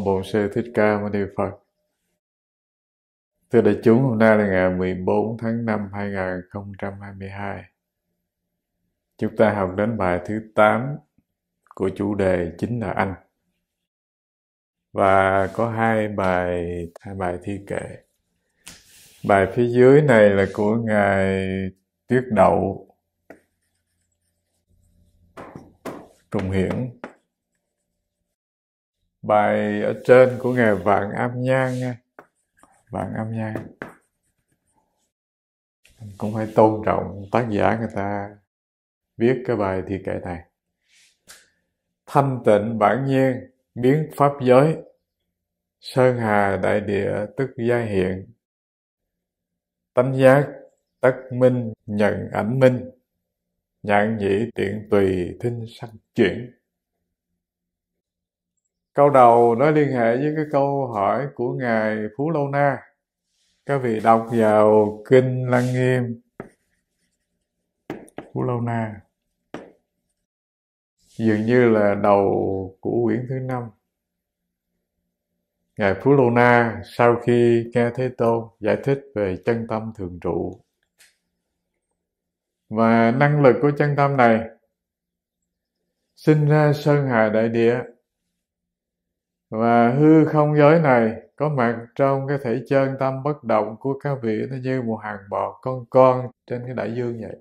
Ông Bổn Sư Thích Ca Mâu Ni Phật. Thưa đại chúng, hôm nay là ngày 14 tháng 5 2022. Chúng ta học đến bài thứ 8 của chủ đề chính là anh. Và có hai bài hai bài thi kệ. Bài phía dưới này là của ngài Tuyết Đậu Tùng Hiển bài ở trên của ngài vạn am Nhan nha vạn am Nhan cũng phải tôn trọng tác giả người ta viết cái bài thi kệ này thanh tịnh bản nhiên biến pháp giới sơn hà đại địa tức gia hiện tánh giác tất minh nhận ảnh minh nhạn nhĩ tiện tùy thinh sắc chuyển câu đầu nó liên hệ với cái câu hỏi của ngài phú lâu na các vị đọc vào kinh lăng nghiêm phú lâu na dường như là đầu của quyển thứ năm ngài phú lâu na sau khi nghe thế tôn giải thích về chân tâm thường trụ và năng lực của chân tâm này sinh ra sơn hà đại địa và hư không giới này có mặt trong cái thể chân tâm bất động của các vị nó như một hàng bọt con con trên cái đại dương vậy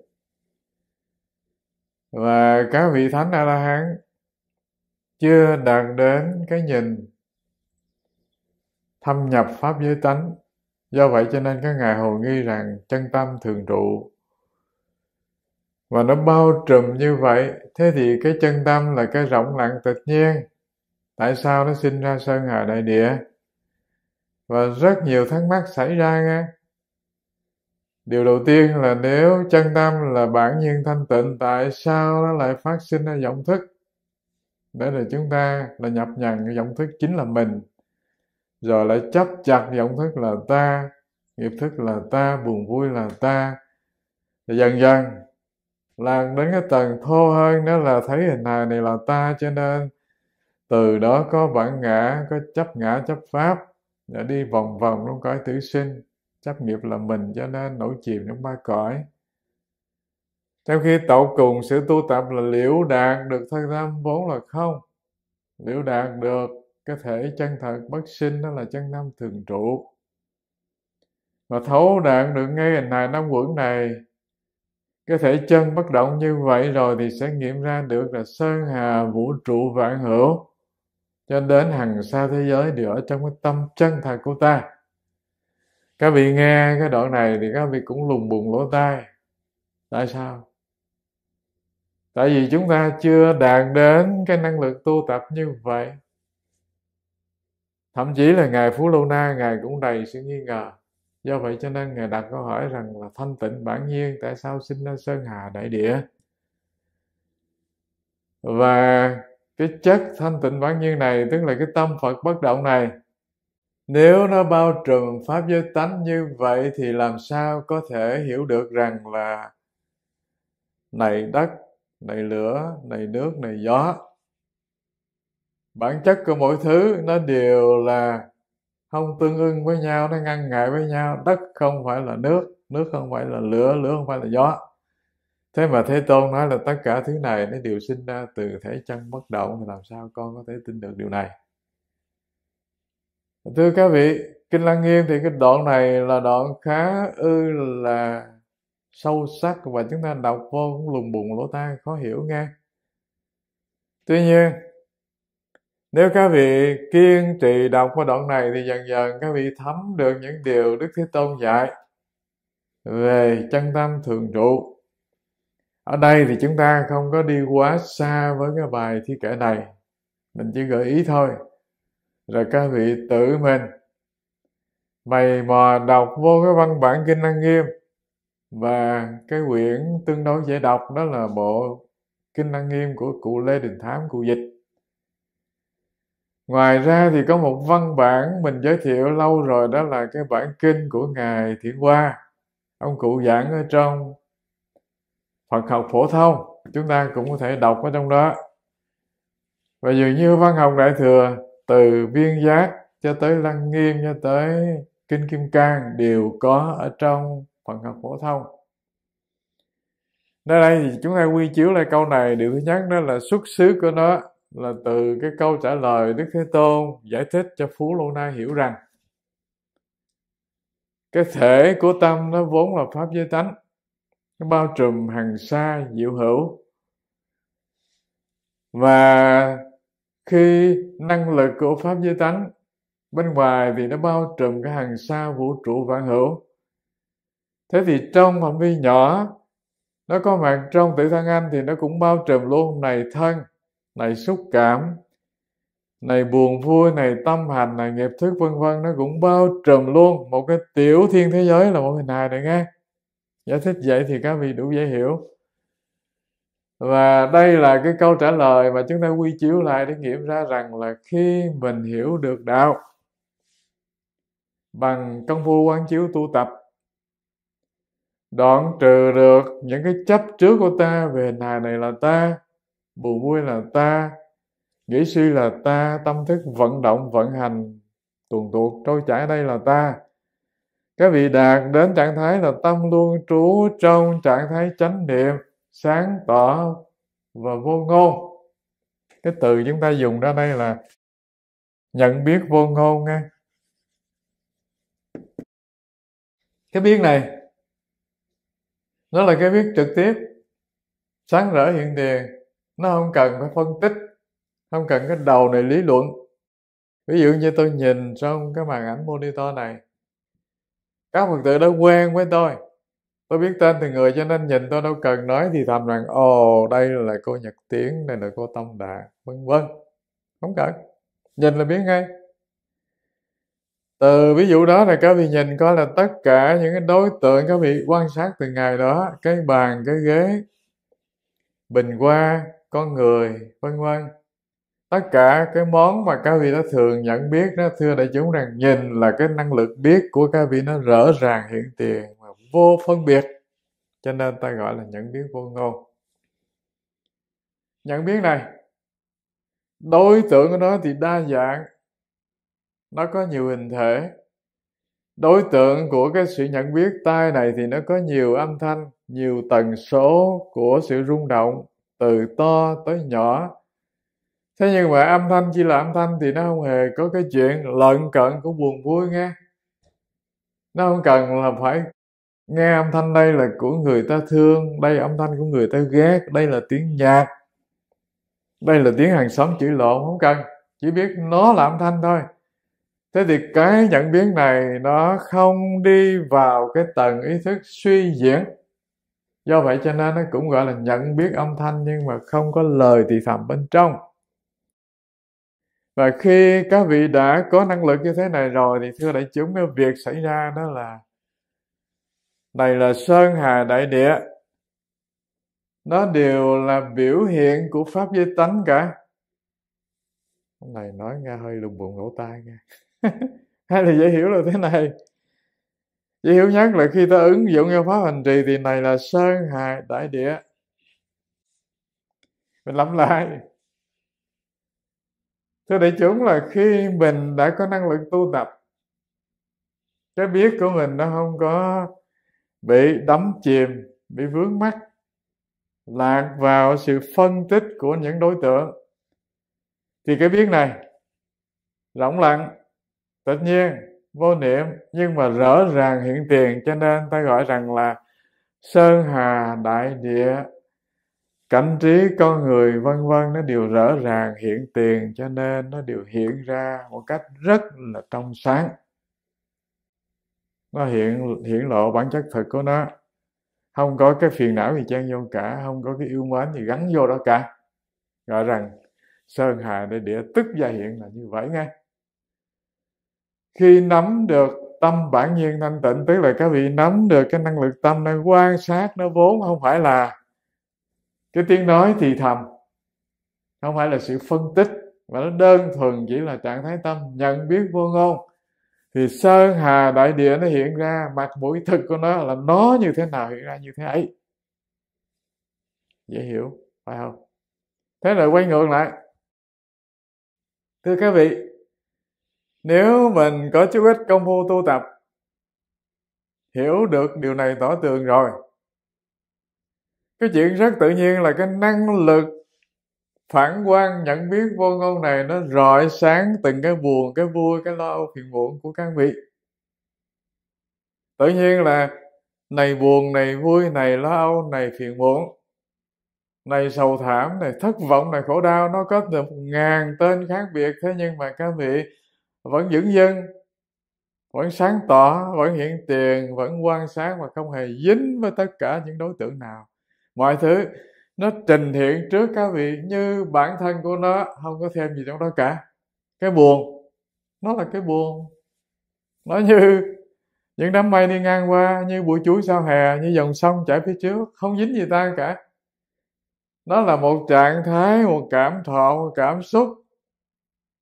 và các vị thánh a la hán chưa đạt đến cái nhìn thâm nhập pháp giới tánh do vậy cho nên các ngài hồ nghi rằng chân tâm thường trụ và nó bao trùm như vậy thế thì cái chân tâm là cái rộng lặng tự nhiên tại sao nó sinh ra sơn hà đại địa và rất nhiều thắc mắc xảy ra nghe điều đầu tiên là nếu chân tâm là bản nhiên thanh tịnh tại sao nó lại phát sinh ra vọng thức đó là chúng ta là nhập nhằn vọng thức chính là mình rồi lại chấp chặt vọng thức là ta nghiệp thức là ta buồn vui là ta thì dần dần làm đến cái tầng thô hơn đó là thấy hình hài này là ta cho nên từ đó có bản ngã có chấp ngã chấp pháp đã đi vòng vòng trong cõi tử sinh chấp nghiệp là mình cho nên nổi chìm trong ba cõi trong khi tậu cùng sự tu tập là liễu đạt được thân tâm vốn là không liễu đạt được cái thể chân thật bất sinh đó là chân tâm thường trụ và thấu đạt được ngay hình hài năm quẩn này cái thể chân bất động như vậy rồi thì sẽ nghiệm ra được là sơn hà vũ trụ vạn hữu cho đến hàng xa thế giới đều ở trong cái tâm chân thật của ta các vị nghe cái đoạn này thì các vị cũng lùng bùng lỗ tai tại sao tại vì chúng ta chưa đạt đến cái năng lực tu tập như vậy thậm chí là ngài phú lâu na ngài cũng đầy sự nghi ngờ do vậy cho nên ngài đặt câu hỏi rằng là thanh tịnh bản nhiên tại sao sinh ra sơn hà đại địa và cái chất thanh tịnh bản nhiên này tức là cái tâm phật bất động này nếu nó bao trùm pháp giới tánh như vậy thì làm sao có thể hiểu được rằng là này đất này lửa này nước này gió bản chất của mỗi thứ nó đều là không tương ưng với nhau nó ngăn ngại với nhau đất không phải là nước nước không phải là lửa lửa không phải là gió thế mà thế tôn nói là tất cả thứ này nó đều sinh ra từ thể chân bất động thì làm sao con có thể tin được điều này thưa các vị kinh lăng nghiêm thì cái đoạn này là đoạn khá ư là sâu sắc và chúng ta đọc vô cũng lùng bùng lỗ tai khó hiểu nghe tuy nhiên nếu các vị kiên trì đọc qua đoạn này thì dần dần các vị thấm được những điều đức thế tôn dạy về chân tâm thường trụ ở đây thì chúng ta không có đi quá xa với cái bài thi kệ này mình chỉ gợi ý thôi rồi các vị tự mình mày mò đọc vô cái văn bản kinh Năng nghiêm và cái quyển tương đối dễ đọc đó là bộ kinh Năng nghiêm của cụ lê đình thám cụ dịch ngoài ra thì có một văn bản mình giới thiệu lâu rồi đó là cái bản kinh của ngài thiện hoa ông cụ giảng ở trong Phật học phổ thông chúng ta cũng có thể đọc ở trong đó và dường như văn học đại thừa từ viên giác cho tới lăng nghiêm cho tới kinh kim cang đều có ở trong phần học phổ thông Nơi đây thì chúng ta quy chiếu lại câu này điều thứ nhất đó là xuất xứ của nó là từ cái câu trả lời Đức Thế Tôn giải thích cho Phú Lô Na hiểu rằng cái thể của tâm nó vốn là pháp giới tánh nó bao trùm hàng xa diệu hữu và khi năng lực của pháp giới tánh bên ngoài thì nó bao trùm cái hàng xa vũ trụ vạn hữu thế thì trong phạm vi nhỏ nó có mặt trong tự thân anh thì nó cũng bao trùm luôn này thân này xúc cảm này buồn vui này tâm hành này nghiệp thức vân vân nó cũng bao trùm luôn một cái tiểu thiên thế giới là một hình hài này nghe giải thích vậy thì các vị đủ dễ hiểu và đây là cái câu trả lời mà chúng ta quy chiếu lại để nghiệm ra rằng là khi mình hiểu được đạo bằng công phu quán chiếu tu tập đoạn trừ được những cái chấp trước của ta về hình hài này là ta buồn vui là ta nghĩ suy là ta tâm thức vận động vận hành tuồn tuột trôi chảy đây là ta các vị đạt đến trạng thái là tâm luôn trú trong trạng thái chánh niệm sáng tỏ và vô ngôn cái từ chúng ta dùng ra đây là nhận biết vô ngôn nghe cái biết này nó là cái biết trực tiếp sáng rỡ hiện tiền nó không cần phải phân tích không cần cái đầu này lý luận ví dụ như tôi nhìn trong cái màn ảnh monitor này các phật tử đã quen với tôi tôi biết tên từng người cho nên nhìn tôi đâu cần nói thì thầm rằng ồ đây là cô nhật tiến đây là cô tâm Đà, vân vân không cần nhìn là biết ngay từ ví dụ đó là các vị nhìn coi là tất cả những cái đối tượng các vị quan sát từ ngày đó cái bàn cái ghế bình hoa con người vân vân tất cả cái món mà các vị nó thường nhận biết đó thưa đại chúng rằng nhìn là cái năng lực biết của các vị nó rõ ràng hiện tiền mà vô phân biệt cho nên ta gọi là nhận biết vô ngôn nhận biết này đối tượng của nó thì đa dạng nó có nhiều hình thể đối tượng của cái sự nhận biết tai này thì nó có nhiều âm thanh nhiều tần số của sự rung động từ to tới nhỏ thế nhưng mà âm thanh chỉ là âm thanh thì nó không hề có cái chuyện lợn cận của buồn vui nghe nó không cần là phải nghe âm thanh đây là của người ta thương đây là âm thanh của người ta ghét đây là tiếng nhạc đây là tiếng hàng xóm chửi lộn không cần chỉ biết nó là âm thanh thôi thế thì cái nhận biết này nó không đi vào cái tầng ý thức suy diễn do vậy cho nên nó cũng gọi là nhận biết âm thanh nhưng mà không có lời thì thầm bên trong và khi các vị đã có năng lực như thế này rồi thì thưa đại chúng cái việc xảy ra đó là này là sơn hà đại địa nó đều là biểu hiện của pháp giới tánh cả Hôm này nói nghe hơi lùng bụng lỗ tai nghe hay là dễ hiểu là thế này dễ hiểu nhất là khi ta ứng dụng theo pháp hành trì thì này là sơn hà đại địa mình lắm lại thưa đại chúng là khi mình đã có năng lực tu tập cái biết của mình nó không có bị đắm chìm bị vướng mắc lạc vào sự phân tích của những đối tượng thì cái biết này rộng lặng tất nhiên vô niệm nhưng mà rõ ràng hiện tiền cho nên ta gọi rằng là sơn hà đại địa cảnh trí con người vân vân nó đều rõ ràng hiện tiền cho nên nó đều hiện ra một cách rất là trong sáng nó hiện hiện lộ bản chất thật của nó không có cái phiền não gì chen vô cả không có cái yêu mến gì gắn vô đó cả gọi rằng sơn hà để địa tức gia hiện là như vậy nghe khi nắm được tâm bản nhiên thanh tịnh tức là các vị nắm được cái năng lực tâm nó quan sát nó vốn không phải là cái tiếng nói thì thầm không phải là sự phân tích và nó đơn thuần chỉ là trạng thái tâm nhận biết vô ngôn thì sơn hà đại địa nó hiện ra mặt mũi thực của nó là nó như thế nào hiện ra như thế ấy dễ hiểu phải không thế rồi quay ngược lại thưa các vị nếu mình có chút ít công phu tu tập hiểu được điều này tỏ tường rồi cái chuyện rất tự nhiên là cái năng lực phản quan nhận biết vô ngôn này nó rọi sáng từng cái buồn cái vui cái lo âu phiền muộn của các vị tự nhiên là này buồn này vui này lo âu này phiền muộn này sầu thảm này thất vọng này khổ đau nó có được ngàn tên khác biệt thế nhưng mà các vị vẫn dưỡng dân vẫn sáng tỏ vẫn hiện tiền vẫn quan sát và không hề dính với tất cả những đối tượng nào mọi thứ nó trình hiện trước các vị như bản thân của nó không có thêm gì trong đó cả cái buồn nó là cái buồn nó như những đám mây đi ngang qua như bụi chuối sau hè như dòng sông chảy phía trước không dính gì ta cả nó là một trạng thái một cảm thọ một cảm xúc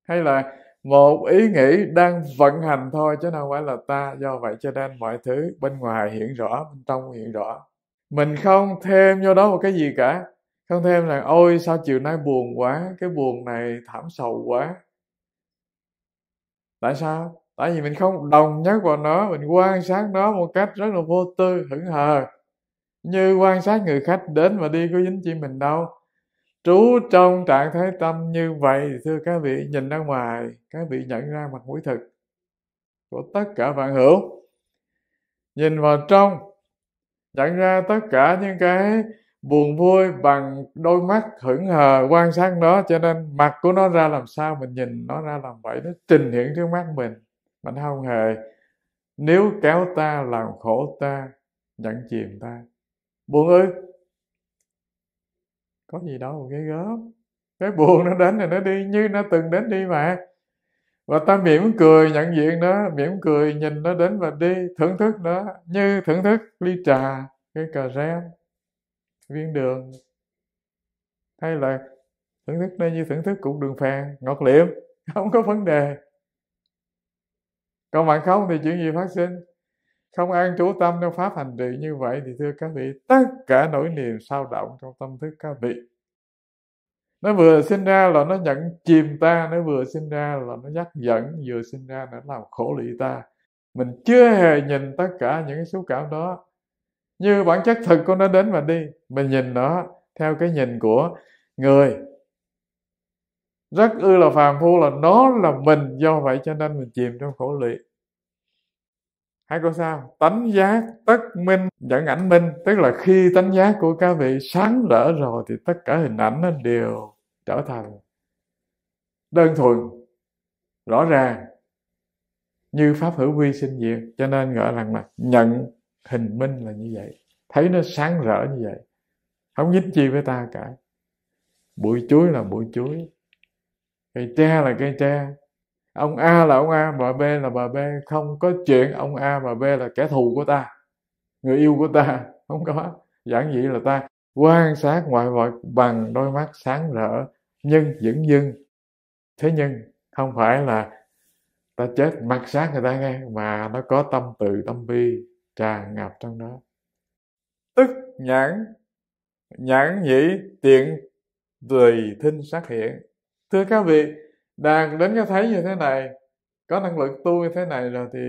hay là một ý nghĩ đang vận hành thôi chứ đâu phải là ta do vậy cho nên mọi thứ bên ngoài hiện rõ bên trong hiện rõ mình không thêm vô đó một cái gì cả không thêm là ôi sao chiều nay buồn quá cái buồn này thảm sầu quá tại sao tại vì mình không đồng nhất vào nó mình quan sát nó một cách rất là vô tư hững hờ như quan sát người khách đến và đi có dính chi mình đâu trú trong trạng thái tâm như vậy thưa các vị nhìn ra ngoài các vị nhận ra mặt mũi thực của tất cả vạn hữu nhìn vào trong nhận ra tất cả những cái buồn vui bằng đôi mắt hững hờ quan sát nó cho nên mặt của nó ra làm sao mình nhìn nó ra làm vậy nó trình hiện trước mắt mình mình không hề nếu kéo ta làm khổ ta nhận chìm ta buồn ư có gì đâu cái gớm cái buồn nó đến rồi nó đi như nó từng đến đi mà và ta mỉm cười nhận diện nó mỉm cười nhìn nó đến và đi thưởng thức nó như thưởng thức ly trà cái cà rem viên đường hay là thưởng thức nó như thưởng thức cục đường phèn ngọt liệm không có vấn đề còn bạn không thì chuyện gì phát sinh không ăn trú tâm trong pháp hành trì như vậy thì thưa các vị tất cả nỗi niềm sao động trong tâm thức các vị nó vừa sinh ra là nó nhận chìm ta nó vừa sinh ra là nó dắt dẫn vừa sinh ra nó làm khổ lị ta mình chưa hề nhìn tất cả những cái xúc cảm đó như bản chất thực của nó đến và đi mình nhìn nó theo cái nhìn của người rất ư là phàm phu là nó là mình do vậy cho nên mình chìm trong khổ lụy hai câu sao tánh giác tất minh dẫn ảnh minh tức là khi tánh giác của các vị sáng rỡ rồi thì tất cả hình ảnh nó đều trở thành đơn thuần rõ ràng như pháp hữu vi sinh diệt cho nên gọi rằng là nhận hình minh là như vậy thấy nó sáng rỡ như vậy không dính chi với ta cả bụi chuối là bụi chuối cây tre là cây tre ông a là ông a bà b là bà b không có chuyện ông a và b là kẻ thù của ta người yêu của ta không có giản dị là ta quan sát ngoại vật bằng đôi mắt sáng rỡ nhưng vẫn dưng thế nhưng không phải là ta chết mặt sát người ta nghe mà nó có tâm từ tâm bi tràn ngập trong đó tức nhãn nhãn nhĩ tiện tùy thinh sát hiện thưa các vị đang đến cái thấy như thế này có năng lượng tu như thế này rồi thì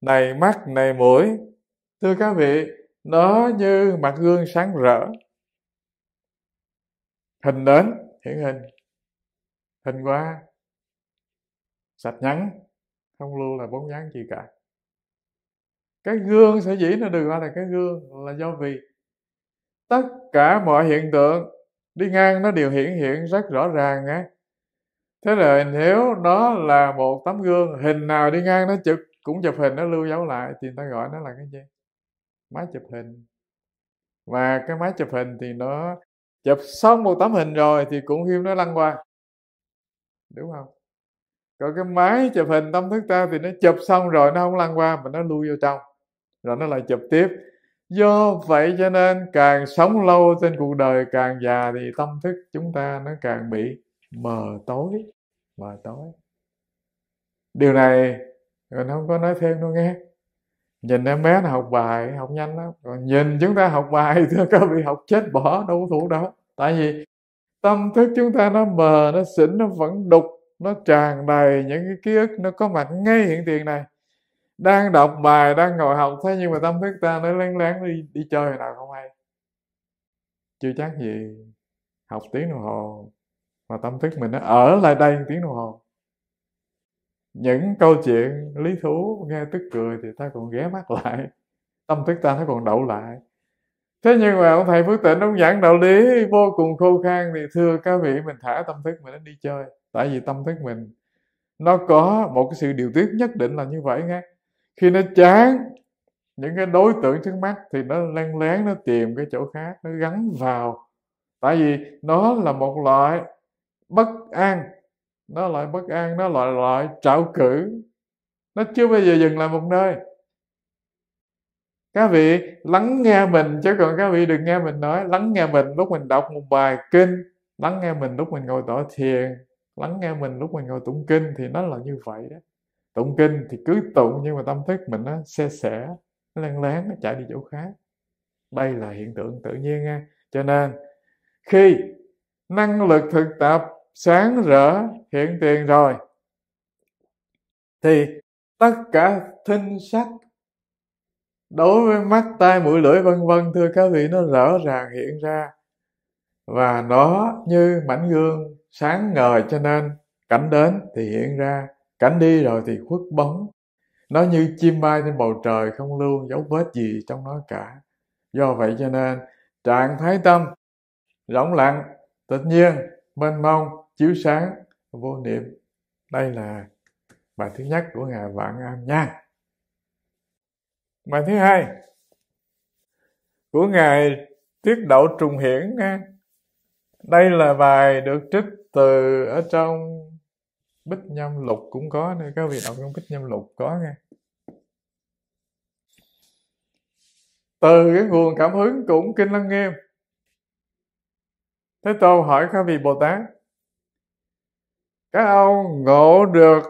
này mắt này mũi thưa các vị nó như mặt gương sáng rỡ hình đến hiển hình hình qua sạch nhắn không lưu là bóng dáng gì cả cái gương sẽ dĩ nó được gọi là cái gương là do vì tất cả mọi hiện tượng đi ngang nó đều hiển hiện rất rõ ràng á thế là nếu nó là một tấm gương hình nào đi ngang nó chụp cũng chụp hình nó lưu dấu lại thì ta gọi nó là cái gì máy chụp hình và cái máy chụp hình thì nó chụp xong một tấm hình rồi thì cũng phim nó lăn qua đúng không còn cái máy chụp hình tâm thức ta thì nó chụp xong rồi nó không lăn qua mà nó lưu vô trong rồi nó lại chụp tiếp do vậy cho nên càng sống lâu trên cuộc đời càng già thì tâm thức chúng ta nó càng bị mờ tối mờ tối điều này mình không có nói thêm đâu nghe nhìn em bé nó học bài học nhanh lắm còn nhìn chúng ta học bài thì có bị học chết bỏ đâu có thủ đâu tại vì tâm thức chúng ta nó mờ nó xỉn nó vẫn đục nó tràn đầy những cái ký ức nó có mặt ngay hiện tiền này đang đọc bài đang ngồi học thế nhưng mà tâm thức ta nó lén lén đi đi chơi nào không hay chưa chắc gì học tiếng đồng hồ mà tâm thức mình nó ở lại đây một tiếng đồng hồ những câu chuyện lý thú nghe tức cười thì ta còn ghé mắt lại tâm thức ta nó còn đậu lại thế nhưng mà ông thầy phước tịnh ông giảng đạo lý vô cùng khô khan thì thưa các vị mình thả tâm thức mình đi chơi tại vì tâm thức mình nó có một cái sự điều tiết nhất định là như vậy nghe khi nó chán những cái đối tượng trước mắt thì nó len lén nó tìm cái chỗ khác nó gắn vào tại vì nó là một loại bất an nó lại bất an nó lại lại trảo cử nó chưa bao giờ dừng lại một nơi các vị lắng nghe mình chứ còn các vị đừng nghe mình nói lắng nghe mình lúc mình đọc một bài kinh lắng nghe mình lúc mình ngồi tỏ thiền lắng nghe mình lúc mình ngồi tụng kinh thì nó là như vậy đó tụng kinh thì cứ tụng nhưng mà tâm thức mình nó xe xẻ nó len lén nó chạy đi chỗ khác đây là hiện tượng tự nhiên nha cho nên khi năng lực thực tập sáng rỡ hiện tiền rồi thì tất cả thinh sắc đối với mắt tai mũi lưỡi vân vân thưa các vị nó rõ ràng hiện ra và nó như mảnh gương sáng ngời cho nên cảnh đến thì hiện ra cảnh đi rồi thì khuất bóng nó như chim bay trên bầu trời không lưu dấu vết gì trong nó cả do vậy cho nên trạng thái tâm rỗng lặng tự nhiên mênh mông chiếu sáng vô niệm đây là bài thứ nhất của ngài vạn am nha bài thứ hai của ngài tiết độ trùng hiển nha đây là bài được trích từ ở trong bích nhâm lục cũng có nữa các vị đọc trong bích nhâm lục có nghe từ cái nguồn cảm hứng cũng kinh lăng nghiêm Thế Tôn hỏi các vị Bồ Tát, các ông ngộ được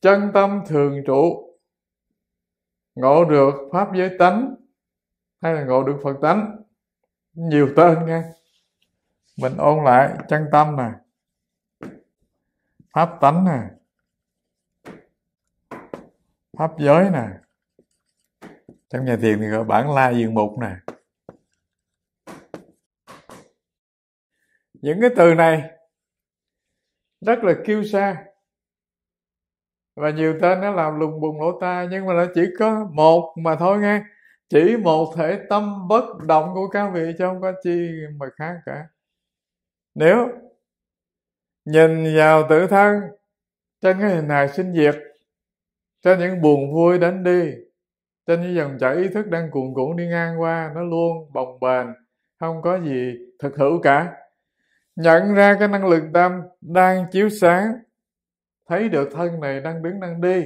chân tâm thường trụ, ngộ được Pháp giới tánh, hay là ngộ được Phật tánh, nhiều tên nghe. Mình ôn lại chân tâm nè, Pháp tánh nè, Pháp giới nè, trong nhà thiền thì gọi bản la diện mục nè, những cái từ này rất là kêu xa và nhiều tên nó làm lùng bùng lỗ ta nhưng mà nó chỉ có một mà thôi nghe chỉ một thể tâm bất động của các vị chứ không có chi mà khác cả nếu nhìn vào tự thân trên cái hình hài sinh diệt trên những buồn vui đến đi trên những dòng chảy ý thức đang cuồn cuộn đi ngang qua nó luôn bồng bềnh không có gì thực hữu cả nhận ra cái năng lượng tâm đang chiếu sáng thấy được thân này đang đứng đang đi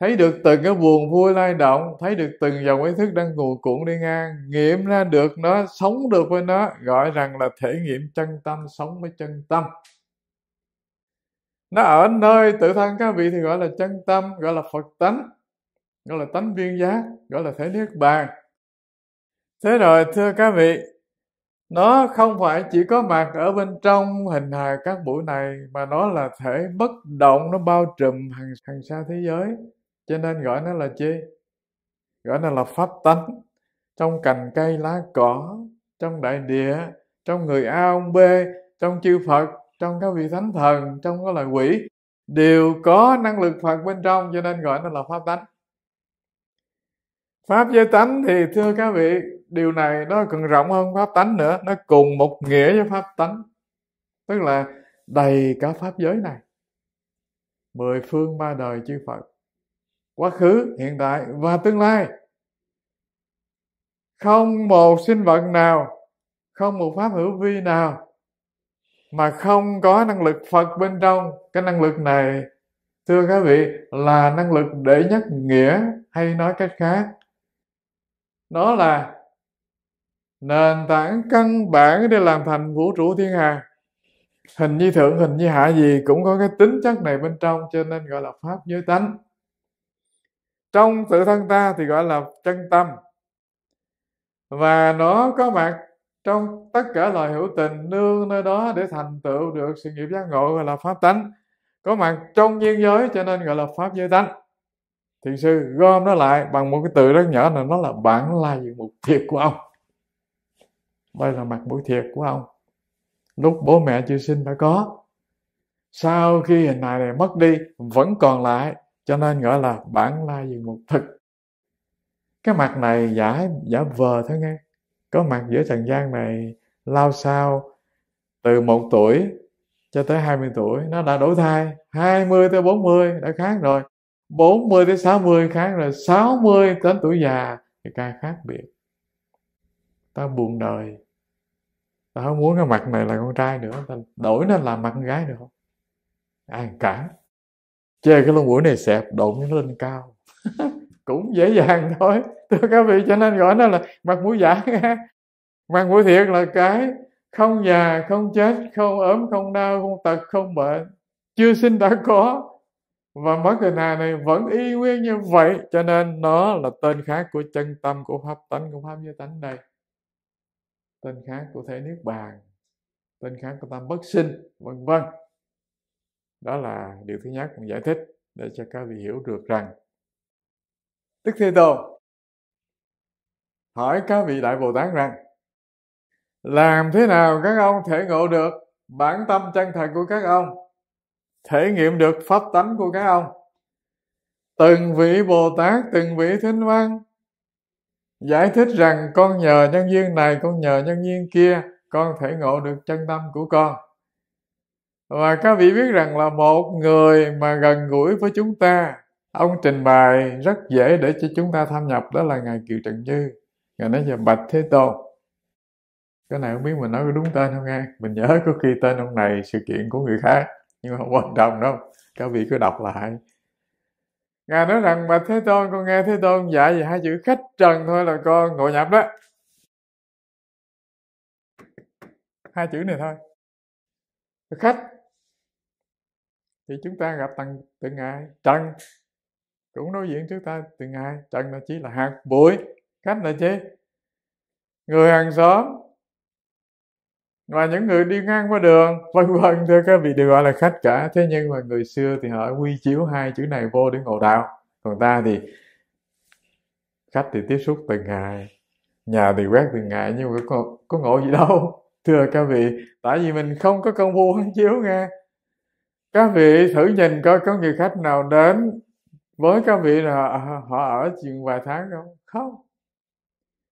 thấy được từng cái buồn vui lai động thấy được từng dòng ý thức đang cuộn cuộn đi ngang nghiệm ra được nó sống được với nó gọi rằng là thể nghiệm chân tâm sống với chân tâm nó ở nơi tự thân các vị thì gọi là chân tâm gọi là phật tánh gọi là tánh viên giác gọi là thể niết bàn thế rồi thưa các vị nó không phải chỉ có mặt ở bên trong hình hài các buổi này mà nó là thể bất động nó bao trùm hàng hàng xa thế giới cho nên gọi nó là chi gọi nó là pháp tánh trong cành cây lá cỏ trong đại địa trong người a ông b trong chư phật trong các vị thánh thần trong các loài quỷ đều có năng lực phật bên trong cho nên gọi nó là pháp tánh pháp giới tánh thì thưa các vị điều này nó còn rộng hơn pháp tánh nữa nó cùng một nghĩa với pháp tánh tức là đầy cả pháp giới này mười phương ba đời chư phật quá khứ hiện tại và tương lai không một sinh vật nào không một pháp hữu vi nào mà không có năng lực phật bên trong cái năng lực này thưa các vị là năng lực đệ nhất nghĩa hay nói cách khác nó là nền tảng căn bản để làm thành vũ trụ thiên hà hình như thượng hình như hạ gì cũng có cái tính chất này bên trong cho nên gọi là pháp giới tánh trong tự thân ta thì gọi là chân tâm và nó có mặt trong tất cả loài hữu tình nương nơi đó để thành tựu được sự nghiệp giác ngộ gọi là pháp tánh có mặt trong nhiên giới cho nên gọi là pháp giới tánh thiền sư gom nó lại bằng một cái từ rất nhỏ là nó là bản lai diện mục thiệt của ông đây là mặt mũi thiệt của ông lúc bố mẹ chưa sinh đã có sau khi hình hài này mất đi vẫn còn lại cho nên gọi là bản lai diệt mục thực cái mặt này giả giả vờ thôi nghe có mặt giữa trần gian này lao sao từ một tuổi cho tới 20 tuổi nó đã đổi thai 20 tới 40 đã khác rồi 40 tới 60 khác rồi 60 đến tuổi già thì càng khác biệt ta buồn đời ta không muốn cái mặt này là con trai nữa tao đổi nó làm mặt con gái được không ai cả chơi cái lông mũi này xẹp độn nó lên cao cũng dễ dàng thôi thưa các vị cho nên gọi nó là mặt mũi giả mặt mũi thiệt là cái không già không chết không ốm không đau không tật không bệnh chưa sinh đã có và mất hình hài này vẫn y nguyên như vậy cho nên nó là tên khác của chân tâm của pháp tánh của pháp như tánh đây tên khác của thể niết bàn tên khác của tam bất sinh vân vân đó là điều thứ nhất mình giải thích để cho các vị hiểu được rằng Đức Thế Tôn hỏi các vị Đại Bồ Tát rằng làm thế nào các ông thể ngộ được bản tâm chân thật của các ông thể nghiệm được pháp tánh của các ông từng vị Bồ Tát từng vị Thính Văn giải thích rằng con nhờ nhân duyên này con nhờ nhân duyên kia con thể ngộ được chân tâm của con và các vị biết rằng là một người mà gần gũi với chúng ta ông trình bày rất dễ để cho chúng ta tham nhập đó là ngài kiều trần như ngài nói về bạch thế tôn cái này không biết mình nói có đúng tên không nghe mình nhớ có khi tên ông này sự kiện của người khác nhưng mà không quan trọng đâu các vị cứ đọc lại ngài nói rằng bạch thế tôn con nghe thế tôn dạy gì hai chữ khách trần thôi là con ngộ nhập đó hai chữ này thôi khách thì chúng ta gặp tầng từ ngài trần cũng đối diện chúng ta từ ngài trần là chỉ là hạt bụi khách là chi người hàng xóm và những người đi ngang qua đường vân vân thưa các vị đều gọi là khách cả thế nhưng mà người xưa thì họ quy chiếu hai chữ này vô để ngộ đạo còn ta thì khách thì tiếp xúc từng ngày nhà thì quét từng ngày nhưng mà có, có ngộ gì đâu thưa các vị tại vì mình không có công phu quán chiếu nghe các vị thử nhìn coi có người khách nào đến với các vị là họ, họ ở chuyện vài tháng không không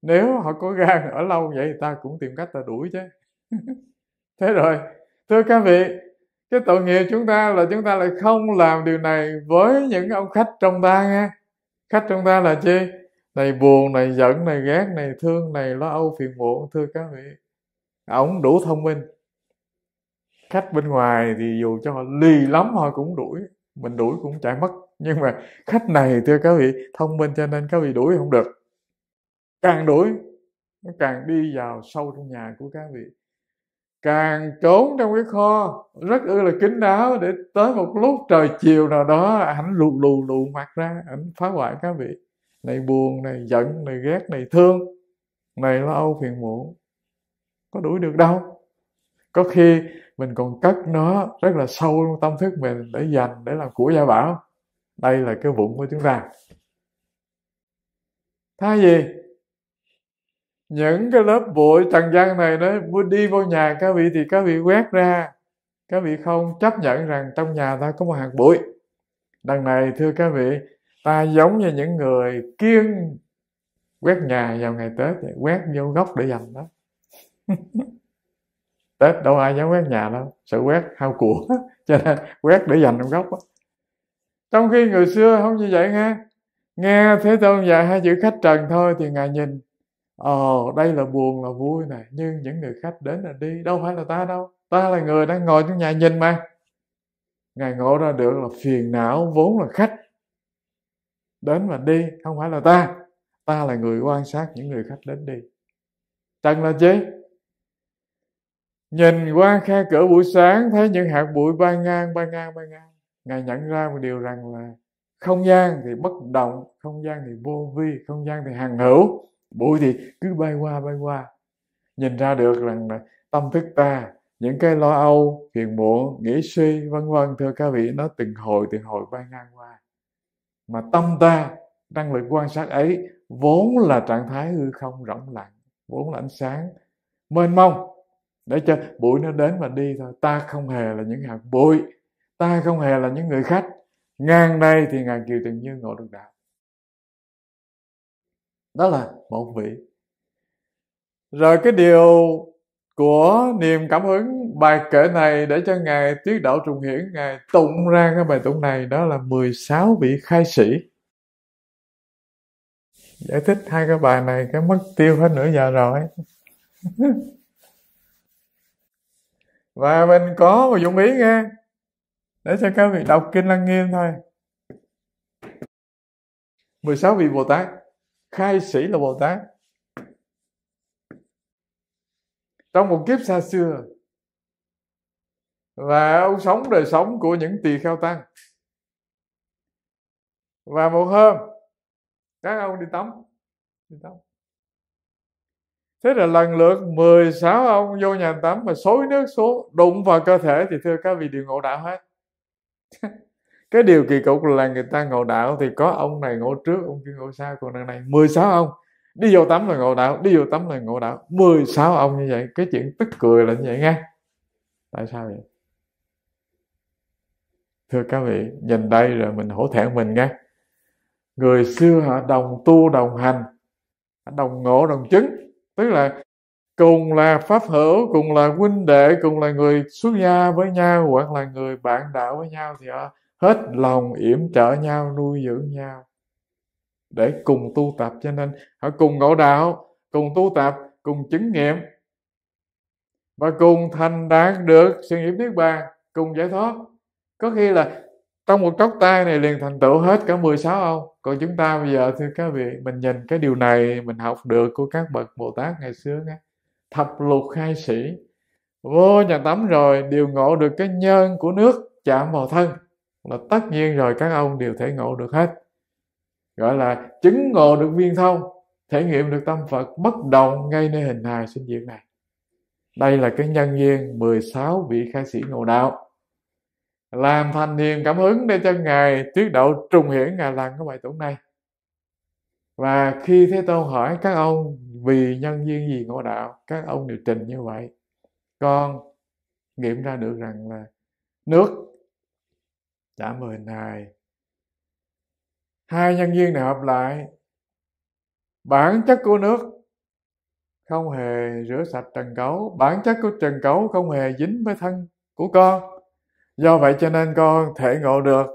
nếu họ có gan ở lâu vậy ta cũng tìm cách ta đuổi chứ thế rồi thưa các vị cái tội nghiệp chúng ta là chúng ta lại không làm điều này với những ông khách trong ta nghe khách trong ta là chi này buồn này giận này ghét này thương này lo âu phiền muộn thưa các vị ổng đủ thông minh khách bên ngoài thì dù cho họ lì lắm họ cũng đuổi mình đuổi cũng chạy mất nhưng mà khách này thưa các vị thông minh cho nên các vị đuổi không được càng đuổi nó càng đi vào sâu trong nhà của các vị càng trốn trong cái kho rất ư là kín đáo để tới một lúc trời chiều nào đó ảnh lù lù lù mặt ra ảnh phá hoại các vị này buồn này giận này ghét này thương này lo âu phiền muộn có đuổi được đâu có khi mình còn cất nó rất là sâu trong tâm thức mình để dành để làm của gia bảo đây là cái vụng của chúng ta thay gì những cái lớp bụi trần gian này nó muốn đi vô nhà các vị thì các vị quét ra các vị không chấp nhận rằng trong nhà ta có một hạt bụi đằng này thưa các vị ta giống như những người kiêng quét nhà vào ngày tết vậy, quét vô góc để dành đó tết đâu ai dám quét nhà đâu sợ quét hao của cho nên quét để dành trong góc đó. trong khi người xưa không như vậy nghe nghe thế tôn dạy hai chữ khách trần thôi thì ngài nhìn ờ đây là buồn là vui này nhưng những người khách đến là đi đâu phải là ta đâu ta là người đang ngồi trong nhà nhìn mà ngài ngộ ra được là phiền não vốn là khách đến và đi không phải là ta ta là người quan sát những người khách đến đi trần là chi nhìn qua khe cửa buổi sáng thấy những hạt bụi bay ngang bay ngang bay ngang ngài nhận ra một điều rằng là không gian thì bất động không gian thì vô vi không gian thì hằng hữu bụi thì cứ bay qua bay qua nhìn ra được rằng là tâm thức ta những cái lo âu phiền muộn nghĩ suy vân vân thưa các vị nó từng hồi từng hồi bay ngang qua mà tâm ta năng lực quan sát ấy vốn là trạng thái hư không rỗng lặng vốn là ánh sáng mênh mông để cho bụi nó đến và đi thôi ta không hề là những hạt bụi ta không hề là những người khách ngang đây thì ngài kiều tự như ngộ được đạo đó là một vị rồi cái điều của niềm cảm hứng bài kệ này để cho ngài tiết đạo trùng hiển ngài tụng ra cái bài tụng này đó là 16 vị khai sĩ giải thích hai cái bài này cái mất tiêu hết nửa giờ rồi và mình có một dụng ý nghe để cho các vị đọc kinh lăng nghiêm thôi 16 vị Bồ Tát khai sĩ là bồ tát trong một kiếp xa xưa và ông sống đời sống của những tỳ kheo tăng và một hôm các ông đi tắm đi tắm thế là lần lượt 16 ông vô nhà tắm mà xối nước xuống đụng vào cơ thể thì thưa các vị điều ngộ đạo hết cái điều kỳ cục là người ta ngộ đạo thì có ông này ngộ trước ông kia ngộ sau còn đằng này 16 ông đi vô tắm là ngộ đạo đi vô tắm là ngộ đạo 16 ông như vậy cái chuyện tức cười là như vậy nghe tại sao vậy thưa các vị nhìn đây rồi mình hổ thẹn mình nghe người xưa họ đồng tu đồng hành đồng ngộ đồng chứng tức là cùng là pháp hữu cùng là huynh đệ cùng là người xuất gia với nhau hoặc là người bạn đạo với nhau thì họ hết lòng yểm trợ nhau nuôi dưỡng nhau để cùng tu tập cho nên họ cùng ngộ đạo cùng tu tập cùng chứng nghiệm và cùng thành đạt được sự nghiệp niết bàn cùng giải thoát có khi là trong một chốc tay này liền thành tựu hết cả 16 ông còn chúng ta bây giờ thưa các vị mình nhìn cái điều này mình học được của các bậc Bồ Tát ngày xưa nghe. thập lục khai sĩ vô nhà tắm rồi đều ngộ được cái nhân của nước chạm vào thân là tất nhiên rồi các ông đều thể ngộ được hết gọi là chứng ngộ được viên thông thể nghiệm được tâm Phật bất đồng ngay nơi hình hài sinh diệt này đây là cái nhân duyên 16 vị khai sĩ ngộ đạo làm thành niềm cảm hứng để cho ngài tuyết độ trùng hiển ngài làm cái bài tụng này và khi thế tôn hỏi các ông vì nhân duyên gì ngộ đạo các ông đều trình như vậy con nghiệm ra được rằng là nước đã 12. Hai nhân viên này hợp lại, bản chất của nước không hề rửa sạch trần cấu, bản chất của trần cấu không hề dính với thân của con. Do vậy cho nên con thể ngộ được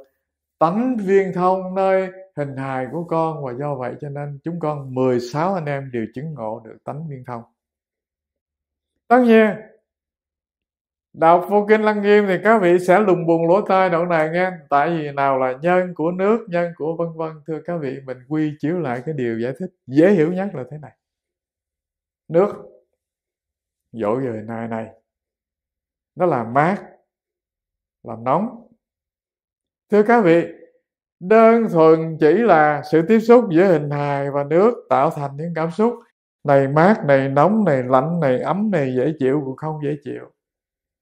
tánh viên thông nơi hình hài của con và do vậy cho nên chúng con 16 anh em đều chứng ngộ được tánh viên thông. Tất nhiên Đọc vô kinh lăng nghiêm thì các vị sẽ lùng bùng lỗ tai đoạn này nghe. Tại vì nào là nhân của nước, nhân của vân vân. Thưa các vị, mình quy chiếu lại cái điều giải thích dễ hiểu nhất là thế này. Nước, dỗ dời này này, nó làm mát, làm nóng. Thưa các vị, đơn thuần chỉ là sự tiếp xúc giữa hình hài và nước tạo thành những cảm xúc này mát, này nóng, này lạnh, này ấm, này dễ chịu, cũng không dễ chịu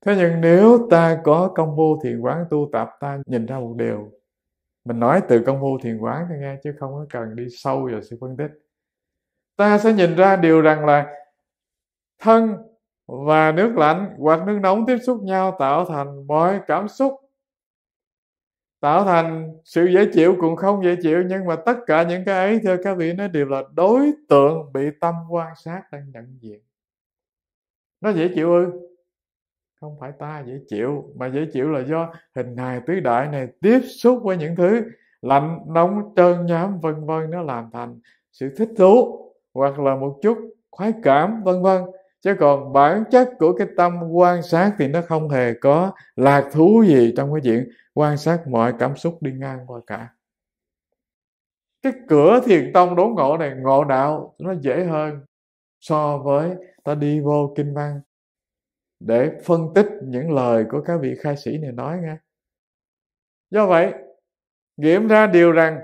thế nhưng nếu ta có công phu thiền quán tu tập ta nhìn ra một điều mình nói từ công phu thiền quán cho nghe chứ không có cần đi sâu vào sự phân tích ta sẽ nhìn ra điều rằng là thân và nước lạnh hoặc nước nóng tiếp xúc nhau tạo thành mọi cảm xúc tạo thành sự dễ chịu cũng không dễ chịu nhưng mà tất cả những cái ấy thưa các vị nó đều là đối tượng bị tâm quan sát đang nhận diện nó dễ chịu ư không phải ta dễ chịu mà dễ chịu là do hình hài tứ đại này tiếp xúc với những thứ lạnh nóng trơn nhám vân vân nó làm thành sự thích thú hoặc là một chút khoái cảm vân vân chứ còn bản chất của cái tâm quan sát thì nó không hề có lạc thú gì trong cái chuyện quan sát mọi cảm xúc đi ngang qua cả cái cửa thiền tông đốn ngộ này ngộ đạo nó dễ hơn so với ta đi vô kinh văn để phân tích những lời của các vị khai sĩ này nói nghe do vậy nghiệm ra điều rằng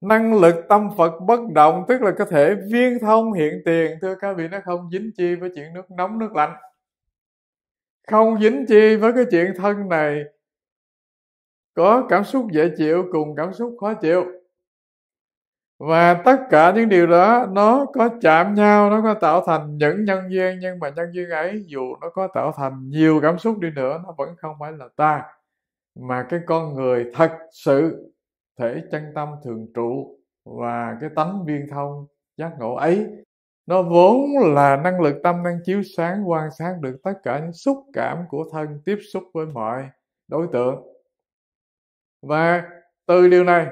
năng lực tâm phật bất động tức là có thể viên thông hiện tiền thưa các vị nó không dính chi với chuyện nước nóng nước lạnh không dính chi với cái chuyện thân này có cảm xúc dễ chịu cùng cảm xúc khó chịu và tất cả những điều đó nó có chạm nhau nó có tạo thành những nhân duyên nhưng mà nhân duyên ấy dù nó có tạo thành nhiều cảm xúc đi nữa nó vẫn không phải là ta mà cái con người thật sự thể chân tâm thường trụ và cái tánh viên thông giác ngộ ấy nó vốn là năng lực tâm năng chiếu sáng quan sát được tất cả những xúc cảm của thân tiếp xúc với mọi đối tượng và từ điều này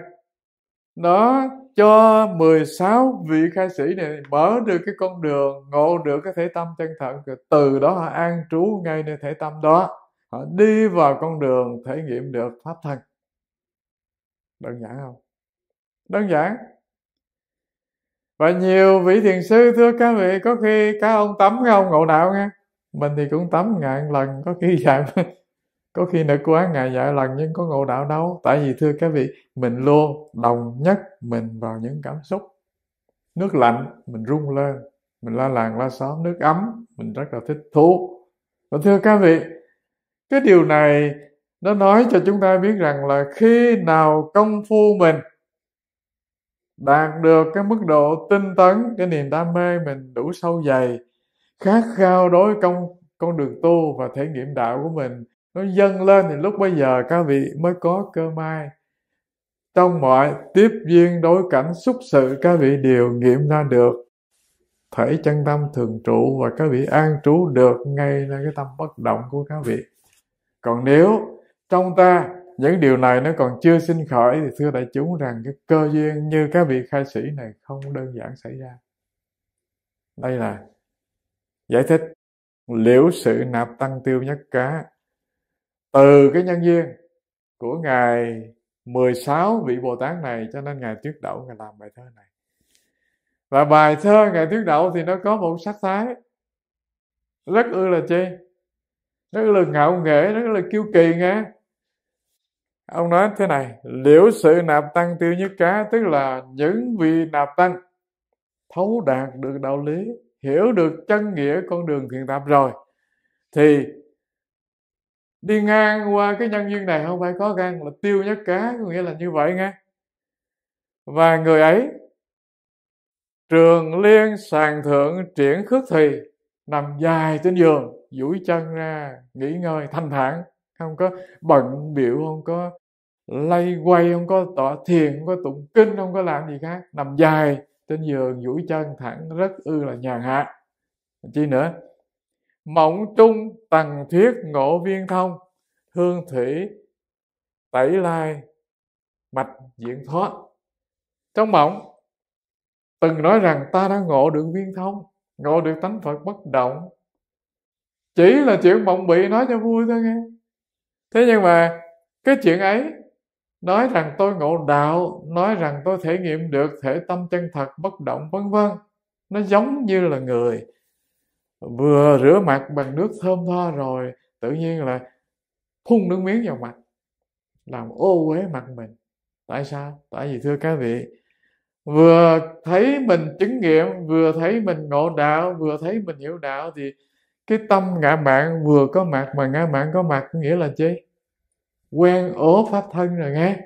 nó cho 16 vị khai sĩ này mở được cái con đường ngộ được cái thể tâm chân thật rồi từ đó họ an trú ngay nơi thể tâm đó họ đi vào con đường thể nghiệm được pháp thân đơn giản không đơn giản và nhiều vị thiền sư thưa các vị có khi các ông tắm các ông ngộ đạo nghe mình thì cũng tắm ngàn lần có khi vậy có khi nữa quá ác dạy lần nhưng có ngộ đạo đâu tại vì thưa các vị mình luôn đồng nhất mình vào những cảm xúc nước lạnh mình rung lên mình la làng la xóm nước ấm mình rất là thích thú và thưa các vị cái điều này nó nói cho chúng ta biết rằng là khi nào công phu mình đạt được cái mức độ tinh tấn cái niềm đam mê mình đủ sâu dày khát khao đối công con đường tu và thể nghiệm đạo của mình nó dâng lên thì lúc bây giờ các vị mới có cơ may trong mọi tiếp duyên đối cảnh xúc sự các vị đều nghiệm ra được thể chân tâm thường trụ và các vị an trú được ngay nơi cái tâm bất động của các vị còn nếu trong ta những điều này nó còn chưa sinh khởi thì thưa đại chúng rằng cái cơ duyên như các vị khai sĩ này không đơn giản xảy ra đây là giải thích liễu sự nạp tăng tiêu nhất cá từ cái nhân duyên của ngài 16 vị Bồ Tát này cho nên ngài Tuyết Đậu ngài làm bài thơ này và bài thơ ngài Tuyết Đậu thì nó có một sắc thái rất ư là chi rất là ngạo nghễ rất là kiêu kỳ nghe ông nói thế này liễu sự nạp tăng tiêu như cá tức là những vị nạp tăng thấu đạt được đạo lý hiểu được chân nghĩa con đường thiền tập rồi thì đi ngang qua cái nhân duyên này không phải khó khăn là tiêu nhất cá có nghĩa là như vậy nghe và người ấy trường liên sàn thượng triển khước thì nằm dài trên giường duỗi chân ra nghỉ ngơi thanh thản không có bận biểu không có lay quay không có tọa thiền không có tụng kinh không có làm gì khác nằm dài trên giường duỗi chân thẳng rất ư là nhàn hạ chi nữa mộng trung tầng thiết ngộ viên thông hương thủy tẩy lai mạch diện thoát trong mộng từng nói rằng ta đã ngộ được viên thông ngộ được tánh phật bất động chỉ là chuyện mộng bị nói cho vui thôi nghe thế nhưng mà cái chuyện ấy nói rằng tôi ngộ đạo nói rằng tôi thể nghiệm được thể tâm chân thật bất động vân vân nó giống như là người vừa rửa mặt bằng nước thơm tho rồi tự nhiên là phun nước miếng vào mặt làm ô uế mặt mình tại sao tại vì thưa các vị vừa thấy mình chứng nghiệm vừa thấy mình ngộ đạo vừa thấy mình hiểu đạo thì cái tâm ngã mạn vừa có mặt mà ngã mạn có mặt nghĩa là chi quen ố pháp thân rồi nghe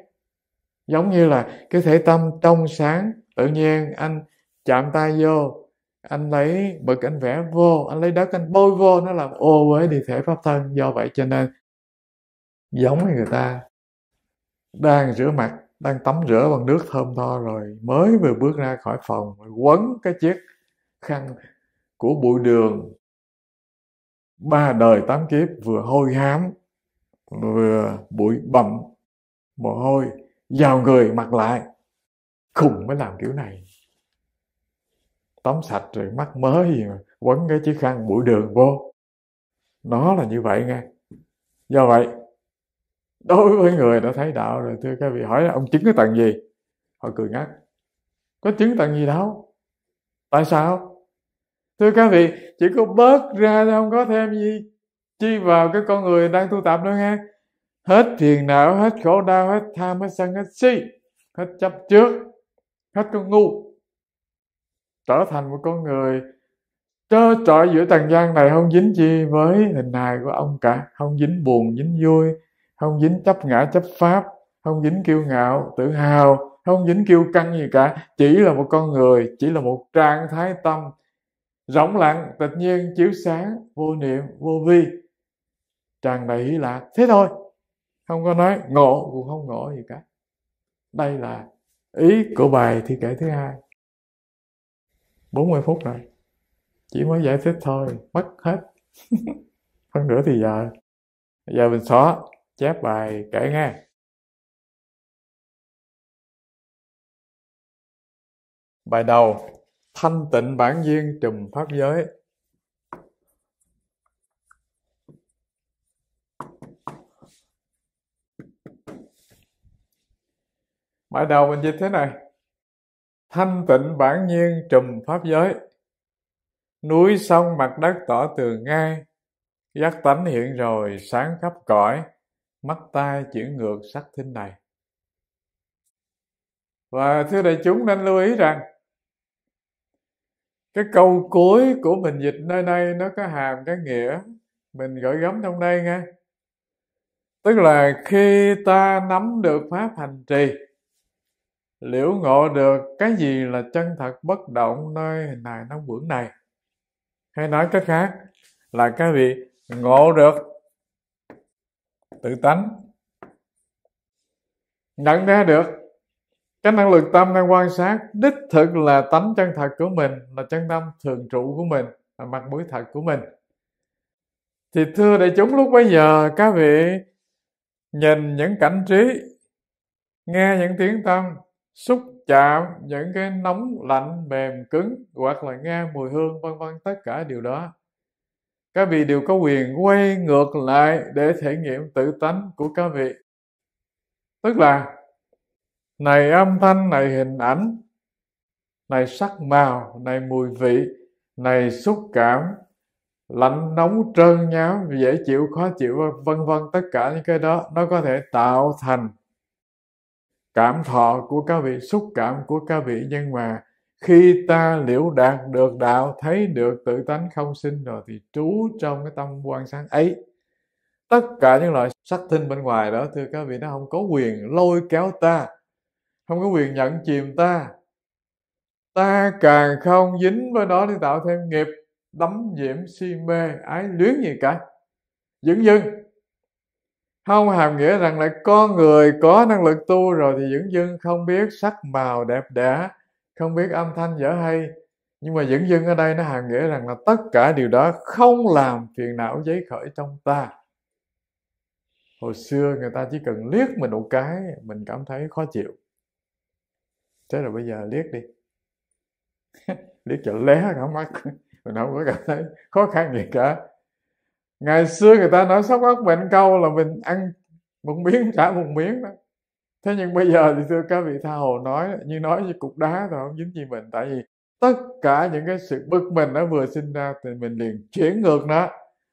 giống như là cái thể tâm trong sáng tự nhiên anh chạm tay vô anh lấy mực anh vẽ vô anh lấy đất anh bôi vô nó làm ô với đi thể pháp thân do vậy cho nên giống như người ta đang rửa mặt đang tắm rửa bằng nước thơm tho rồi mới vừa bước ra khỏi phòng quấn cái chiếc khăn của bụi đường ba đời tám kiếp vừa hôi hám vừa bụi bặm mồ hôi vào người mặc lại khùng mới làm kiểu này tắm sạch rồi mắt mới rồi, quấn cái chiếc khăn bụi đường vô nó là như vậy nghe do vậy đối với người đã thấy đạo rồi thưa các vị hỏi là ông chứng cái tầng gì họ cười ngắt có chứng tầng gì đâu tại sao thưa các vị chỉ có bớt ra không có thêm gì chi vào cái con người đang tu tập đó nghe hết phiền não hết khổ đau hết tham hết sân hết si hết chấp trước hết con ngu trở thành một con người trơ trọi giữa trần gian này không dính chi với hình hài của ông cả không dính buồn dính vui không dính chấp ngã chấp pháp không dính kiêu ngạo tự hào không dính kiêu căng gì cả chỉ là một con người chỉ là một trạng thái tâm rỗng lặng tự nhiên chiếu sáng vô niệm vô vi tràn đầy hỷ lạc thế thôi không có nói ngộ cũng không ngộ gì cả đây là ý của bài thi kể thứ hai 40 phút rồi chỉ mới giải thích thôi mất hết phân nửa thì giờ giờ mình xóa chép bài kể nghe bài đầu thanh tịnh bản duyên trùm pháp giới bài đầu mình dịch thế này thanh tịnh bản nhiên trùm pháp giới núi sông mặt đất tỏ tường ngay giác tánh hiện rồi sáng khắp cõi mắt tai chuyển ngược sắc thinh này và thưa đại chúng nên lưu ý rằng cái câu cuối của mình dịch nơi đây nó có hàm cái nghĩa mình gửi gắm trong đây nghe tức là khi ta nắm được pháp hành trì liễu ngộ được cái gì là chân thật bất động nơi này nóng vững này hay nói cách khác là cái vị ngộ được tự tánh nhận ra được cái năng lực tâm đang quan sát đích thực là tánh chân thật của mình là chân tâm thường trụ của mình là mặt mũi thật của mình thì thưa đại chúng lúc bây giờ các vị nhìn những cảnh trí nghe những tiếng tâm xúc chạm những cái nóng lạnh mềm cứng hoặc là nghe mùi hương vân vân tất cả điều đó các vị đều có quyền quay ngược lại để thể nghiệm tự tánh của các vị tức là này âm thanh này hình ảnh này sắc màu này mùi vị này xúc cảm lạnh nóng trơn nháo dễ chịu khó chịu vân vân tất cả những cái đó nó có thể tạo thành cảm thọ của các vị xúc cảm của các vị nhưng mà khi ta liễu đạt được đạo thấy được tự tánh không sinh rồi thì trú trong cái tâm quan sát ấy tất cả những loại sắc thinh bên ngoài đó thưa các vị nó không có quyền lôi kéo ta không có quyền nhận chìm ta ta càng không dính với đó để tạo thêm nghiệp đắm nhiễm si mê ái luyến gì cả dững dưng không hàm nghĩa rằng là con người có năng lực tu rồi thì dưỡng dưng không biết sắc màu đẹp đẽ không biết âm thanh dở hay nhưng mà dưỡng dưng ở đây nó hàm nghĩa rằng là tất cả điều đó không làm phiền não giấy khởi trong ta hồi xưa người ta chỉ cần liếc mình một cái mình cảm thấy khó chịu thế rồi bây giờ liếc đi liếc cho lé cả mắt mình không có cảm thấy khó khăn gì cả ngày xưa người ta nói sóc ốc bệnh câu là mình ăn một miếng trả một miếng đó thế nhưng bây giờ thì thưa các vị tha hồ nói như nói như cục đá thôi không dính gì mình tại vì tất cả những cái sự bực mình nó vừa sinh ra thì mình liền chuyển ngược nó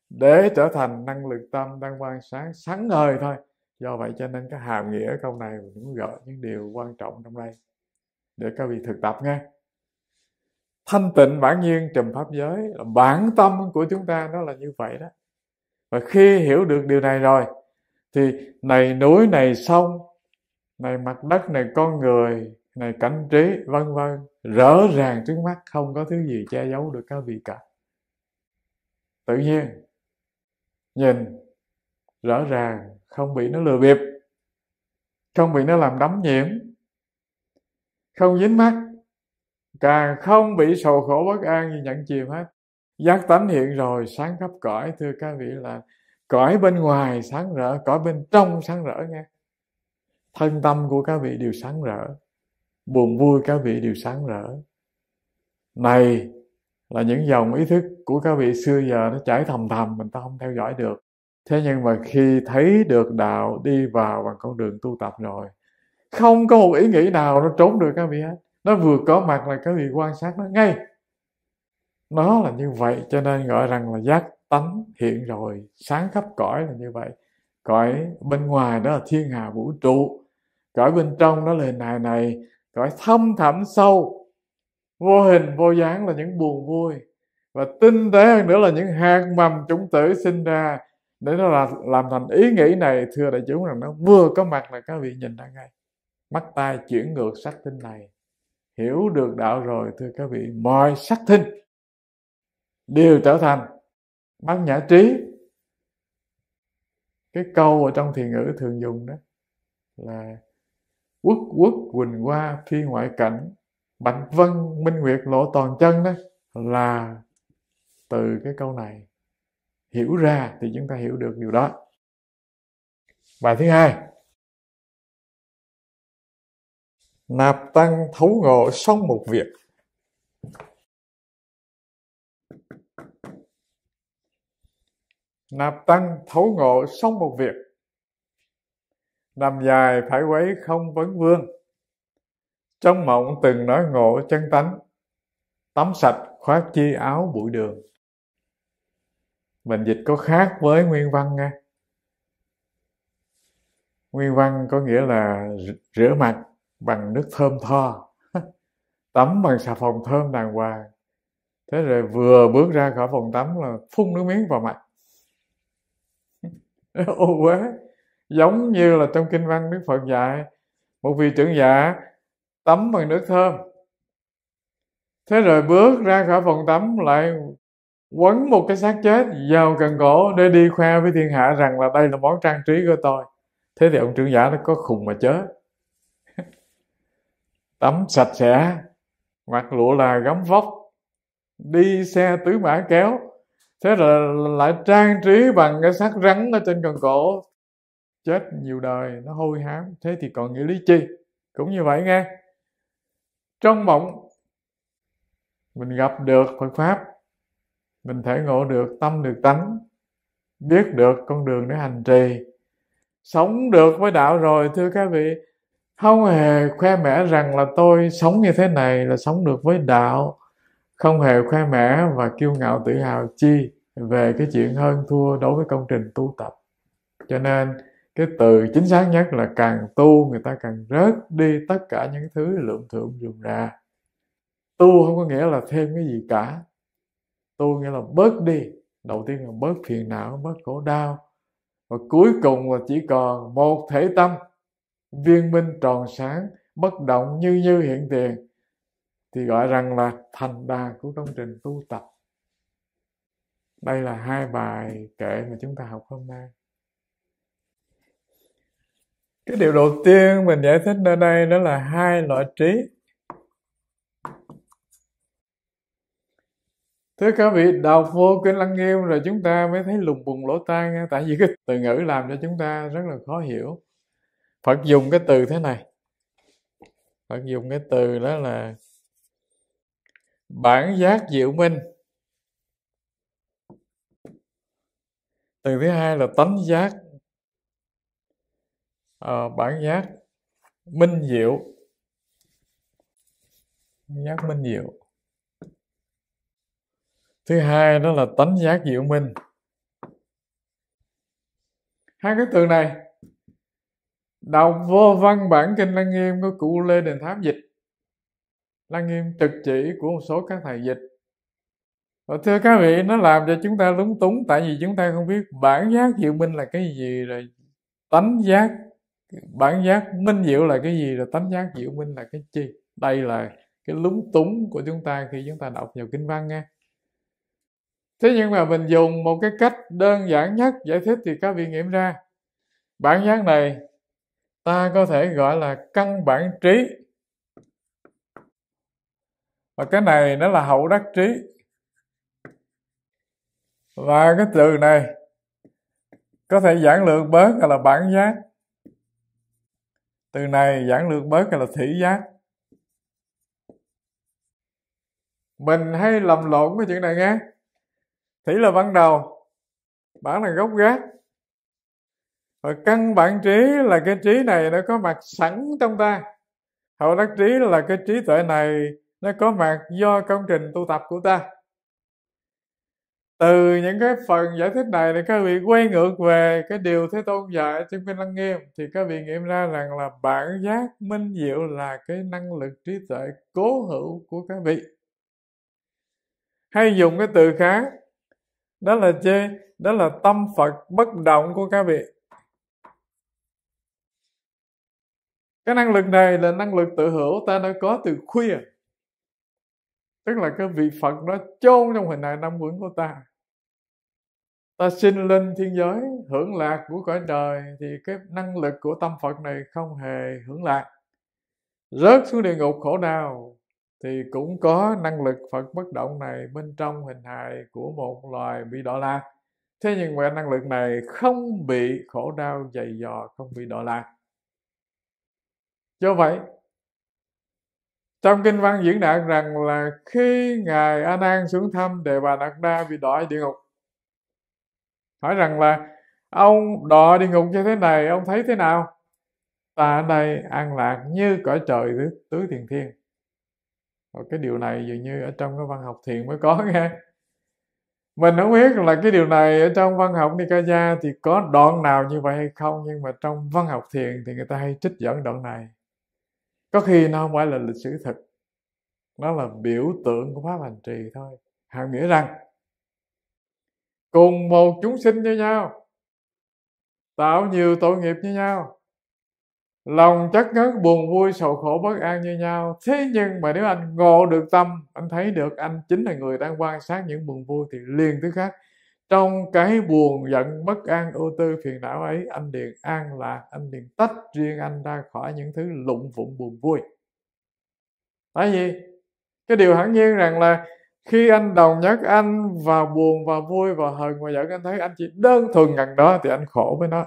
để trở thành năng lực tâm đang quan sáng sáng ngời thôi do vậy cho nên cái hàm nghĩa câu này mình cũng gợi những điều quan trọng trong đây để các vị thực tập nghe thanh tịnh bản nhiên trùm pháp giới là bản tâm của chúng ta đó là như vậy đó và khi hiểu được điều này rồi thì này núi này sông này mặt đất này con người này cảnh trí vân vân rõ ràng trước mắt không có thứ gì che giấu được các vị cả tự nhiên nhìn rõ ràng không bị nó lừa bịp không bị nó làm đắm nhiễm không dính mắt càng không bị sầu khổ bất an gì nhận chìm hết giác tánh hiện rồi sáng khắp cõi thưa các vị là cõi bên ngoài sáng rỡ cõi bên trong sáng rỡ nghe thân tâm của các vị đều sáng rỡ buồn vui các vị đều sáng rỡ này là những dòng ý thức của các vị xưa giờ nó chảy thầm thầm mình ta không theo dõi được thế nhưng mà khi thấy được đạo đi vào bằng con đường tu tập rồi không có một ý nghĩ nào nó trốn được các vị hết nó vừa có mặt là các vị quan sát nó ngay nó là như vậy cho nên gọi rằng là giác tánh hiện rồi sáng khắp cõi là như vậy cõi bên ngoài đó là thiên hà vũ trụ cõi bên trong đó là này này cõi thâm thẳm sâu vô hình vô dáng là những buồn vui và tinh tế hơn nữa là những hạt mầm chúng tử sinh ra để nó là làm thành ý nghĩ này thưa đại chúng rằng nó vừa có mặt là các vị nhìn ra ngay mắt tai chuyển ngược sắc tinh này hiểu được đạo rồi thưa các vị mọi sắc tinh đều trở thành bát nhã trí cái câu ở trong thiền ngữ thường dùng đó là quốc quốc quỳnh hoa phi ngoại cảnh bạch vân minh nguyệt lộ toàn chân đó là từ cái câu này hiểu ra thì chúng ta hiểu được điều đó bài thứ hai nạp tăng thấu ngộ xong một việc nạp tăng thấu ngộ xong một việc nằm dài phải quấy không vấn vương trong mộng từng nói ngộ chân tánh tắm sạch khoác chi áo bụi đường mình dịch có khác với nguyên văn nghe nguyên văn có nghĩa là rửa mặt bằng nước thơm tho tắm bằng xà phòng thơm đàng hoàng thế rồi vừa bước ra khỏi phòng tắm là phun nước miếng vào mặt ô uế giống như là trong kinh văn đức phật dạy một vị trưởng giả tắm bằng nước thơm thế rồi bước ra khỏi phòng tắm lại quấn một cái xác chết vào cần cổ để đi khoe với thiên hạ rằng là đây là món trang trí của tôi thế thì ông trưởng giả nó có khùng mà chết tắm sạch sẽ mặc lụa là gấm vóc đi xe tứ mã kéo thế là lại trang trí bằng cái xác rắn ở trên cần cổ chết nhiều đời nó hôi hám thế thì còn nghĩa lý chi cũng như vậy nghe trong mộng mình gặp được Phật pháp mình thể ngộ được tâm được tánh biết được con đường để hành trì sống được với đạo rồi thưa các vị không hề khoe mẽ rằng là tôi sống như thế này là sống được với đạo không hề khoe mẽ và kiêu ngạo tự hào chi về cái chuyện hơn thua đối với công trình tu tập cho nên cái từ chính xác nhất là càng tu người ta càng rớt đi tất cả những thứ lượm thượng dùng ra tu không có nghĩa là thêm cái gì cả tu nghĩa là bớt đi đầu tiên là bớt phiền não bớt khổ đau và cuối cùng là chỉ còn một thể tâm viên minh tròn sáng bất động như như hiện tiền thì gọi rằng là thành đà của công trình tu tập đây là hai bài kệ mà chúng ta học hôm nay cái điều đầu tiên mình giải thích ở đây đó là hai loại trí thưa các vị đọc vô kinh lăng nghiêm rồi chúng ta mới thấy lùng bùng lỗ tai nghe tại vì cái từ ngữ làm cho chúng ta rất là khó hiểu phật dùng cái từ thế này phật dùng cái từ đó là bản giác diệu minh tầng thứ hai là tánh giác à, bản giác minh diệu giác minh diệu thứ hai đó là tánh giác diệu minh hai cái từ này đọc vô văn bản kinh lăng nghiêm của cụ lê đình tháp dịch lăng nghiêm trực chỉ của một số các thầy dịch Ờ, thưa các vị nó làm cho chúng ta lúng túng tại vì chúng ta không biết bản giác diệu minh là cái gì rồi tánh giác bản giác minh diệu là cái gì rồi tánh giác diệu minh là cái chi đây là cái lúng túng của chúng ta khi chúng ta đọc nhiều kinh văn nghe thế nhưng mà mình dùng một cái cách đơn giản nhất giải thích thì các vị nghiệm ra bản giác này ta có thể gọi là căn bản trí và cái này nó là hậu đắc trí và cái từ này có thể giản lượng bớt hay là bản giác từ này giản lượng bớt hay là thị giác mình hay lầm lộn cái chuyện này nghe thủy là ban đầu bản là gốc gác và căn bản trí là cái trí này nó có mặt sẵn trong ta hậu đắc trí là cái trí tuệ này nó có mặt do công trình tu tập của ta từ những cái phần giải thích này thì các vị quay ngược về cái điều thế tôn dạy trên kinh lăng nghiêm thì các vị nghiệm ra rằng là bản giác minh diệu là cái năng lực trí tuệ cố hữu của các vị hay dùng cái từ khác đó là chê đó là tâm phật bất động của các vị cái năng lực này là năng lực tự hữu ta đã có từ khuya tức là cái vị phật nó chôn trong hình hài năm quẩn của ta ta sinh lên thiên giới hưởng lạc của cõi trời thì cái năng lực của tâm phật này không hề hưởng lạc rớt xuống địa ngục khổ đau thì cũng có năng lực phật bất động này bên trong hình hài của một loài bị đọa lạc thế nhưng mà năng lực này không bị khổ đau dày dò không bị đọa lạc do vậy trong kinh văn diễn đạt rằng là khi ngài a nan xuống thăm đề bà đạt đa bị đọa địa ngục hỏi rằng là ông đọa địa ngục như thế này ông thấy thế nào ta ở đây an lạc như cõi trời tứ, tứ thiền thiên và cái điều này dường như ở trong cái văn học thiền mới có nghe mình không biết là cái điều này ở trong văn học Nikaya thì có đoạn nào như vậy hay không nhưng mà trong văn học thiền thì người ta hay trích dẫn đoạn này có khi nó không phải là lịch sử thực nó là biểu tượng của pháp hành trì thôi hàm nghĩa rằng cùng một chúng sinh như nhau tạo nhiều tội nghiệp như nhau lòng chất ngất buồn vui sầu khổ bất an như nhau thế nhưng mà nếu anh ngộ được tâm anh thấy được anh chính là người đang quan sát những buồn vui thì liền thứ khác trong cái buồn giận bất an ưu tư phiền não ấy anh liền an lạc anh liền tách riêng anh ra khỏi những thứ lụng vụng buồn vui tại vì cái điều hẳn nhiên rằng là khi anh đồng nhất anh và buồn và vui và hờn và giận anh thấy anh chỉ đơn thuần gần đó thì anh khổ với nó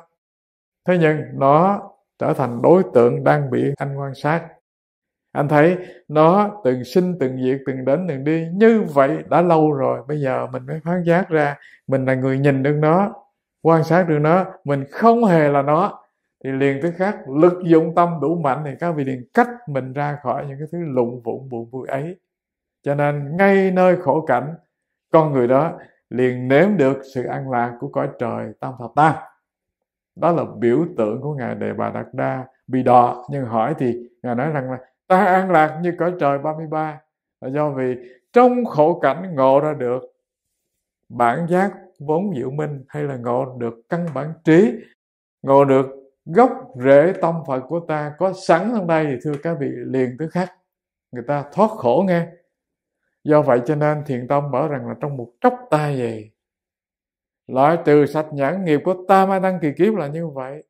thế nhưng nó trở thành đối tượng đang bị anh quan sát anh thấy nó từng sinh từng diệt từng đến từng đi như vậy đã lâu rồi bây giờ mình mới phát giác ra mình là người nhìn được nó quan sát được nó mình không hề là nó thì liền thứ khác lực dụng tâm đủ mạnh thì các vị liền cách mình ra khỏi những cái thứ lụng vụn buồn vui ấy cho nên ngay nơi khổ cảnh con người đó liền nếm được sự an lạc của cõi trời tam thập ta đó là biểu tượng của ngài đề bà đạt đa bị đọ nhưng hỏi thì ngài nói rằng là ta an lạc như cõi trời 33 là do vì trong khổ cảnh ngộ ra được bản giác vốn diệu minh hay là ngộ được căn bản trí ngộ được gốc rễ tâm Phật của ta có sẵn trong đây thì thưa các vị liền tứ khắc người ta thoát khổ nghe do vậy cho nên thiền tông bảo rằng là trong một chốc ta về loại trừ sạch nhãn nghiệp của ta ma đăng kỳ kiếp là như vậy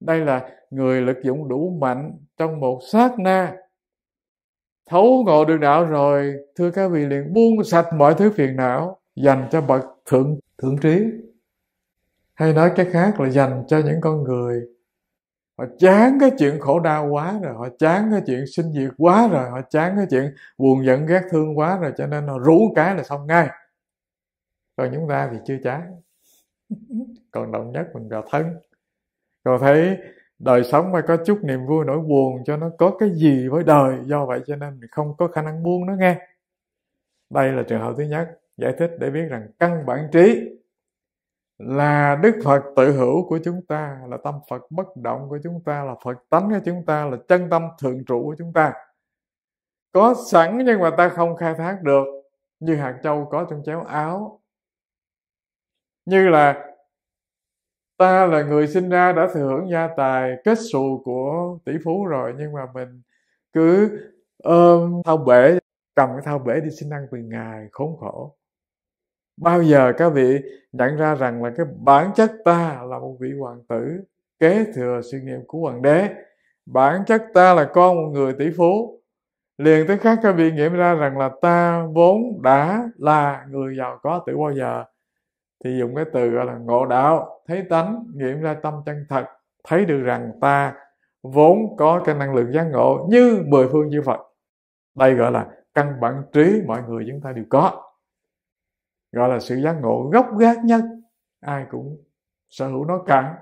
đây là người lực dụng đủ mạnh trong một sát na thấu ngộ được đạo rồi thưa các vị liền buông sạch mọi thứ phiền não dành cho bậc thượng thượng trí hay nói cái khác là dành cho những con người họ chán cái chuyện khổ đau quá rồi họ chán cái chuyện sinh diệt quá rồi họ chán cái chuyện buồn giận ghét thương quá rồi cho nên họ rủ cái là xong ngay còn chúng ta thì chưa chán còn động nhất mình vào thân còn thấy đời sống phải có chút niềm vui nỗi buồn cho nó có cái gì với đời do vậy cho nên mình không có khả năng buông nó nghe đây là trường hợp thứ nhất giải thích để biết rằng căn bản trí là đức phật tự hữu của chúng ta là tâm phật bất động của chúng ta là phật tánh của chúng ta là chân tâm thượng trụ của chúng ta có sẵn nhưng mà ta không khai thác được như hạt châu có trong chéo áo như là ta là người sinh ra đã thừa hưởng gia tài kết xù của tỷ phú rồi nhưng mà mình cứ ôm thao bể cầm cái thao bể đi xin ăn từng ngày khốn khổ bao giờ các vị nhận ra rằng là cái bản chất ta là một vị hoàng tử kế thừa sự nghiệp của hoàng đế bản chất ta là con một người tỷ phú liền tới khác các vị nghiệm ra rằng là ta vốn đã là người giàu có từ bao giờ thì dùng cái từ gọi là ngộ đạo thấy tánh nghiệm ra tâm chân thật thấy được rằng ta vốn có cái năng lượng giác ngộ như mười phương chư Phật đây gọi là căn bản trí mọi người chúng ta đều có gọi là sự giác ngộ gốc gác nhất ai cũng sở hữu nó cả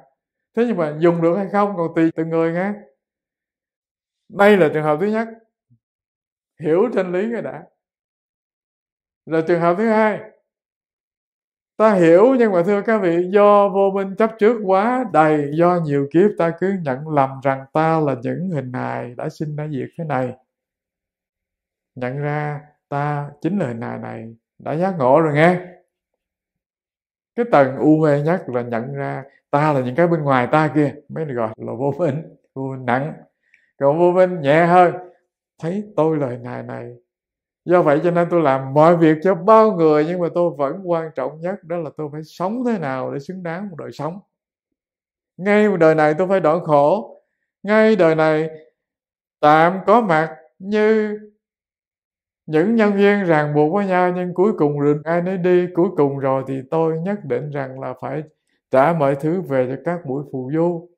thế nhưng mà dùng được hay không còn tùy từng người nghe đây là trường hợp thứ nhất hiểu chân lý cái đã là trường hợp thứ hai ta hiểu nhưng mà thưa các vị do vô minh chấp trước quá đầy do nhiều kiếp ta cứ nhận lầm rằng ta là những hình hài đã sinh đã diệt thế này nhận ra ta chính là hình hài này đã giác ngộ rồi nghe cái tầng u mê nhất là nhận ra ta là những cái bên ngoài ta kia mới được gọi là vô minh vô minh nặng còn vô minh nhẹ hơn thấy tôi lời này này do vậy cho nên tôi làm mọi việc cho bao người nhưng mà tôi vẫn quan trọng nhất đó là tôi phải sống thế nào để xứng đáng một đời sống ngay một đời này tôi phải đỡ khổ ngay đời này tạm có mặt như những nhân viên ràng buộc với nhau nhưng cuối cùng rồi ai nấy đi cuối cùng rồi thì tôi nhất định rằng là phải trả mọi thứ về cho các buổi phù du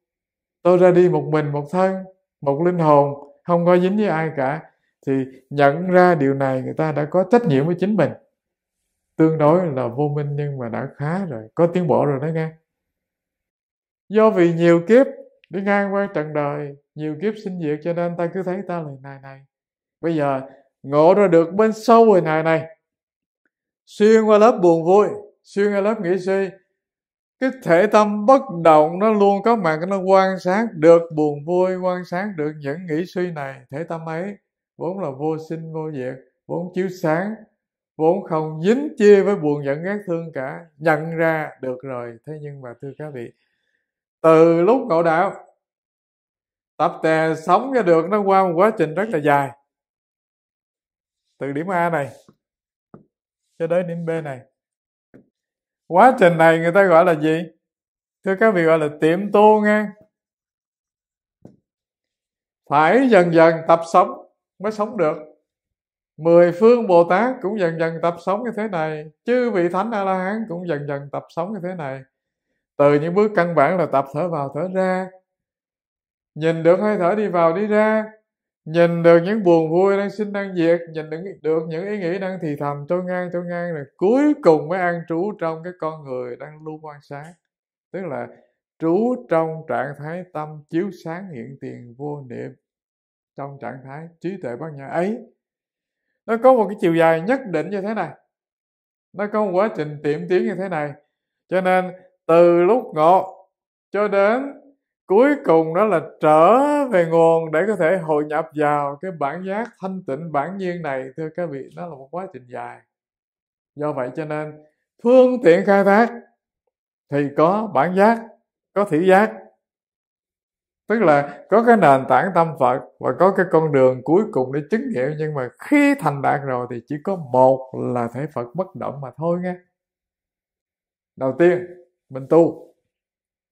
tôi ra đi một mình một thân một linh hồn không có dính với ai cả thì nhận ra điều này người ta đã có trách nhiệm với chính mình tương đối là vô minh nhưng mà đã khá rồi có tiến bộ rồi đó nghe do vì nhiều kiếp đi ngang qua trận đời nhiều kiếp sinh diệt cho nên ta cứ thấy ta là này này bây giờ ngộ ra được bên sâu hình hài này xuyên qua lớp buồn vui xuyên qua lớp nghĩ suy cái thể tâm bất động nó luôn có mặt nó quan sát được buồn vui quan sát được những nghĩ suy này thể tâm ấy vốn là vô sinh vô diệt vốn chiếu sáng vốn không dính chia với buồn giận ghét thương cả nhận ra được rồi thế nhưng mà thưa các vị từ lúc ngộ đạo tập tè sống ra được nó qua một quá trình rất là dài từ điểm A này cho đến điểm B này quá trình này người ta gọi là gì thưa các vị gọi là tiệm tu nghe phải dần dần tập sống mới sống được mười phương bồ tát cũng dần dần tập sống như thế này chư vị thánh a la hán cũng dần dần tập sống như thế này từ những bước căn bản là tập thở vào thở ra nhìn được hơi thở đi vào đi ra nhìn được những buồn vui đang sinh đang diệt nhìn được, được những ý nghĩ đang thì thầm trôi ngang trôi ngang rồi cuối cùng mới an trú trong cái con người đang luôn quan sát tức là trú trong trạng thái tâm chiếu sáng hiện tiền vô niệm trong trạng thái trí tuệ bát nhã ấy nó có một cái chiều dài nhất định như thế này nó có một quá trình tiệm tiến như thế này cho nên từ lúc ngộ cho đến cuối cùng đó là trở về nguồn để có thể hội nhập vào cái bản giác thanh tịnh bản nhiên này thưa các vị nó là một quá trình dài do vậy cho nên phương tiện khai thác thì có bản giác có thị giác tức là có cái nền tảng tâm phật và có cái con đường cuối cùng để chứng nghiệm nhưng mà khi thành đạt rồi thì chỉ có một là thể phật bất động mà thôi nghe đầu tiên mình tu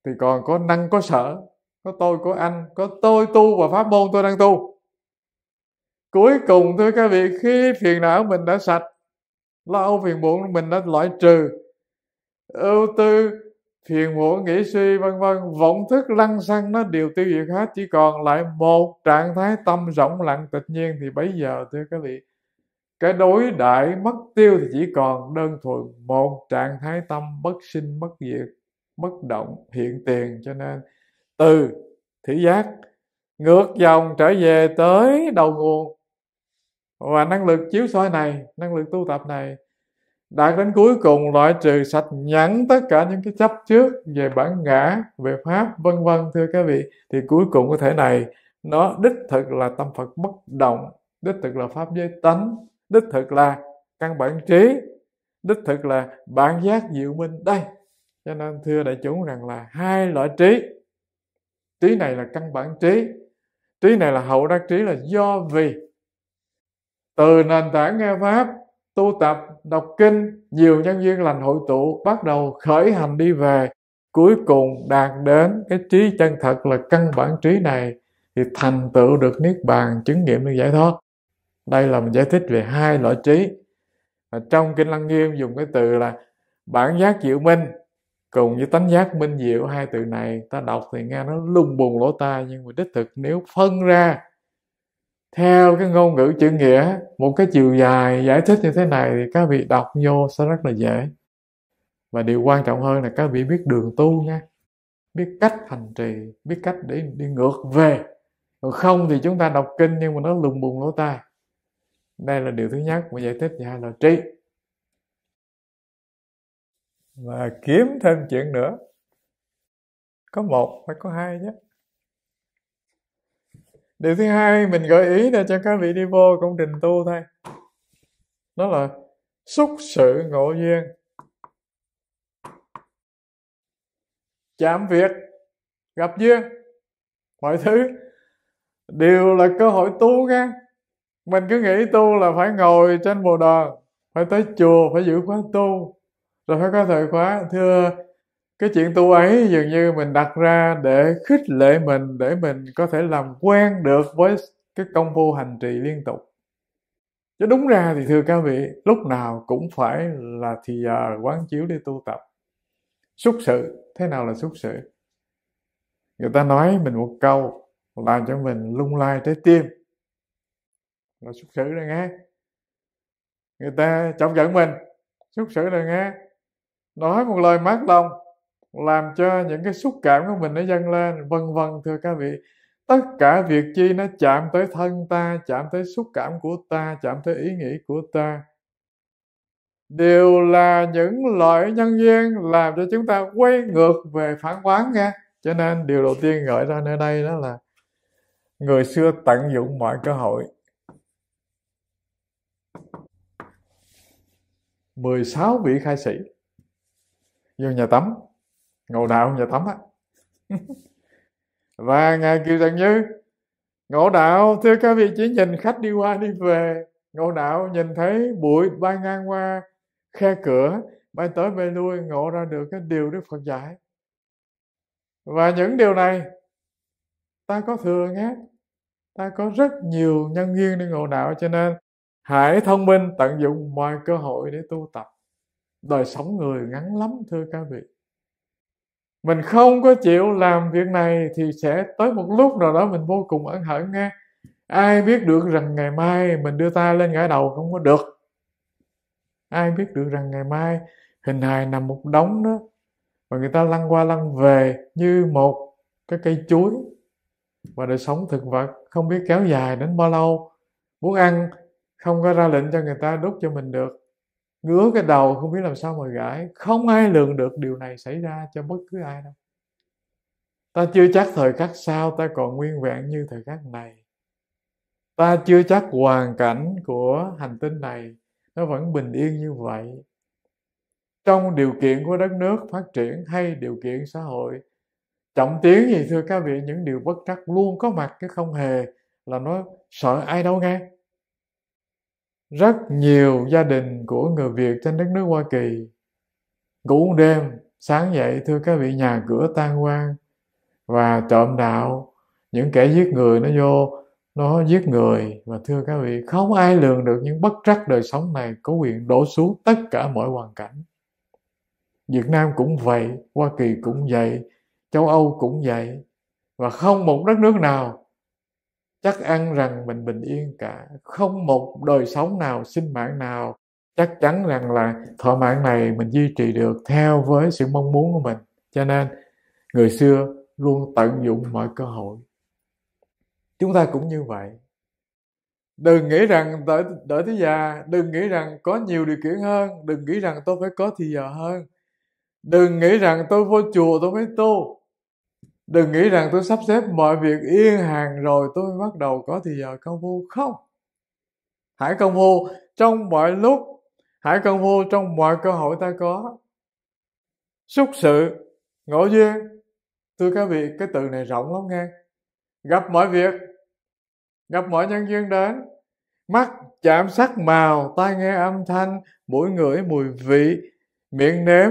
thì còn có năng có sở có tôi có anh có tôi tu và pháp môn tôi đang tu cuối cùng thưa các vị khi phiền não mình đã sạch lo âu phiền muộn mình đã loại trừ ưu tư phiền muộn nghĩ suy vân vân vọng thức lăng xăng nó đều tiêu diệt hết chỉ còn lại một trạng thái tâm rộng lặng tịch nhiên thì bây giờ thưa các vị cái đối đại mất tiêu thì chỉ còn đơn thuần một trạng thái tâm bất sinh bất diệt bất động hiện tiền cho nên từ thị giác ngược dòng trở về tới đầu nguồn và năng lực chiếu soi này năng lực tu tập này đạt đến cuối cùng loại trừ sạch nhẵn tất cả những cái chấp trước về bản ngã về pháp vân vân thưa các vị thì cuối cùng cái thể này nó đích thực là tâm phật bất động đích thực là pháp giới tánh đích thực là căn bản trí đích thực là bản giác diệu minh đây cho nên thưa đại chúng rằng là hai loại trí trí này là căn bản trí trí này là hậu đắc trí là do vì từ nền tảng nghe pháp tu tập đọc kinh nhiều nhân duyên lành hội tụ bắt đầu khởi hành đi về cuối cùng đạt đến cái trí chân thật là căn bản trí này thì thành tựu được niết bàn chứng nghiệm được giải thoát đây là mình giải thích về hai loại trí Và trong kinh lăng nghiêm dùng cái từ là bản giác diệu minh cùng với tánh giác minh diệu hai từ này ta đọc thì nghe nó lung bùng lỗ tai nhưng mà đích thực nếu phân ra theo cái ngôn ngữ chữ nghĩa một cái chiều dài giải thích như thế này thì các vị đọc vô sẽ rất là dễ và điều quan trọng hơn là các vị biết đường tu nha biết cách hành trì biết cách để đi ngược về còn không thì chúng ta đọc kinh nhưng mà nó lùng bùng lỗ tai đây là điều thứ nhất mà giải thích và hai là trí và kiếm thêm chuyện nữa có một phải có hai nhé điều thứ hai mình gợi ý để cho các vị đi vô công trình tu thôi đó là xúc sự ngộ duyên chạm việc gặp duyên mọi thứ đều là cơ hội tu nha mình cứ nghĩ tu là phải ngồi trên bồ đờ phải tới chùa phải giữ khóa tu rồi phải có thời khóa thưa cái chuyện tu ấy dường như mình đặt ra để khích lệ mình để mình có thể làm quen được với cái công phu hành trì liên tục chứ đúng ra thì thưa các vị lúc nào cũng phải là thì giờ quán chiếu để tu tập xúc sự thế nào là xúc sự người ta nói mình một câu làm cho mình lung lay trái tim là xúc sự rồi nghe người ta trọng giận mình xúc sự rồi nghe nói một lời mát lòng làm cho những cái xúc cảm của mình nó dâng lên vân vân thưa các vị tất cả việc chi nó chạm tới thân ta chạm tới xúc cảm của ta chạm tới ý nghĩ của ta đều là những loại nhân duyên làm cho chúng ta quay ngược về phản quán nghe cho nên điều đầu tiên gợi ra nơi đây đó là người xưa tận dụng mọi cơ hội 16 vị khai sĩ vô nhà tắm ngộ đạo nhà tắm á và ngài kêu rằng như ngộ đạo thưa các vị chỉ nhìn khách đi qua đi về ngộ đạo nhìn thấy bụi bay ngang qua khe cửa bay tới bay lui ngộ ra được cái điều đức phật dạy và những điều này ta có thừa nghe ta có rất nhiều nhân duyên để ngộ đạo cho nên hãy thông minh tận dụng mọi cơ hội để tu tập đời sống người ngắn lắm thưa các vị mình không có chịu làm việc này thì sẽ tới một lúc nào đó mình vô cùng ẩn hận nghe ai biết được rằng ngày mai mình đưa tay lên ngã đầu không có được ai biết được rằng ngày mai hình hài nằm một đống đó và người ta lăn qua lăn về như một cái cây chuối và đời sống thực vật không biết kéo dài đến bao lâu muốn ăn không có ra lệnh cho người ta đút cho mình được ngứa cái đầu không biết làm sao mà gãi không ai lường được điều này xảy ra cho bất cứ ai đâu ta chưa chắc thời khắc sau ta còn nguyên vẹn như thời khắc này ta chưa chắc hoàn cảnh của hành tinh này nó vẫn bình yên như vậy trong điều kiện của đất nước phát triển hay điều kiện xã hội trọng tiến gì thưa các vị những điều bất trắc luôn có mặt chứ không hề là nó sợ ai đâu nghe rất nhiều gia đình của người việt trên đất nước hoa kỳ ngủ đêm sáng dậy thưa các vị nhà cửa tan hoang và trộm đạo những kẻ giết người nó vô nó giết người và thưa các vị không ai lường được những bất trắc đời sống này có quyền đổ xuống tất cả mọi hoàn cảnh việt nam cũng vậy hoa kỳ cũng vậy châu âu cũng vậy và không một đất nước nào chắc ăn rằng mình bình yên cả không một đời sống nào sinh mạng nào chắc chắn rằng là thọ mạng này mình duy trì được theo với sự mong muốn của mình cho nên người xưa luôn tận dụng mọi cơ hội chúng ta cũng như vậy đừng nghĩ rằng đợi, đợi tới già đừng nghĩ rằng có nhiều điều kiện hơn đừng nghĩ rằng tôi phải có thì giờ hơn đừng nghĩ rằng tôi vô chùa tôi mới tu đừng nghĩ rằng tôi sắp xếp mọi việc yên hàng rồi tôi bắt đầu có thì giờ công phu không hãy công phu trong mọi lúc hãy công phu trong mọi cơ hội ta có xúc sự ngộ duyên tôi các vị cái từ này rộng lắm nghe gặp mọi việc gặp mọi nhân duyên đến mắt chạm sắc màu tai nghe âm thanh mũi ngửi mùi vị miệng nếm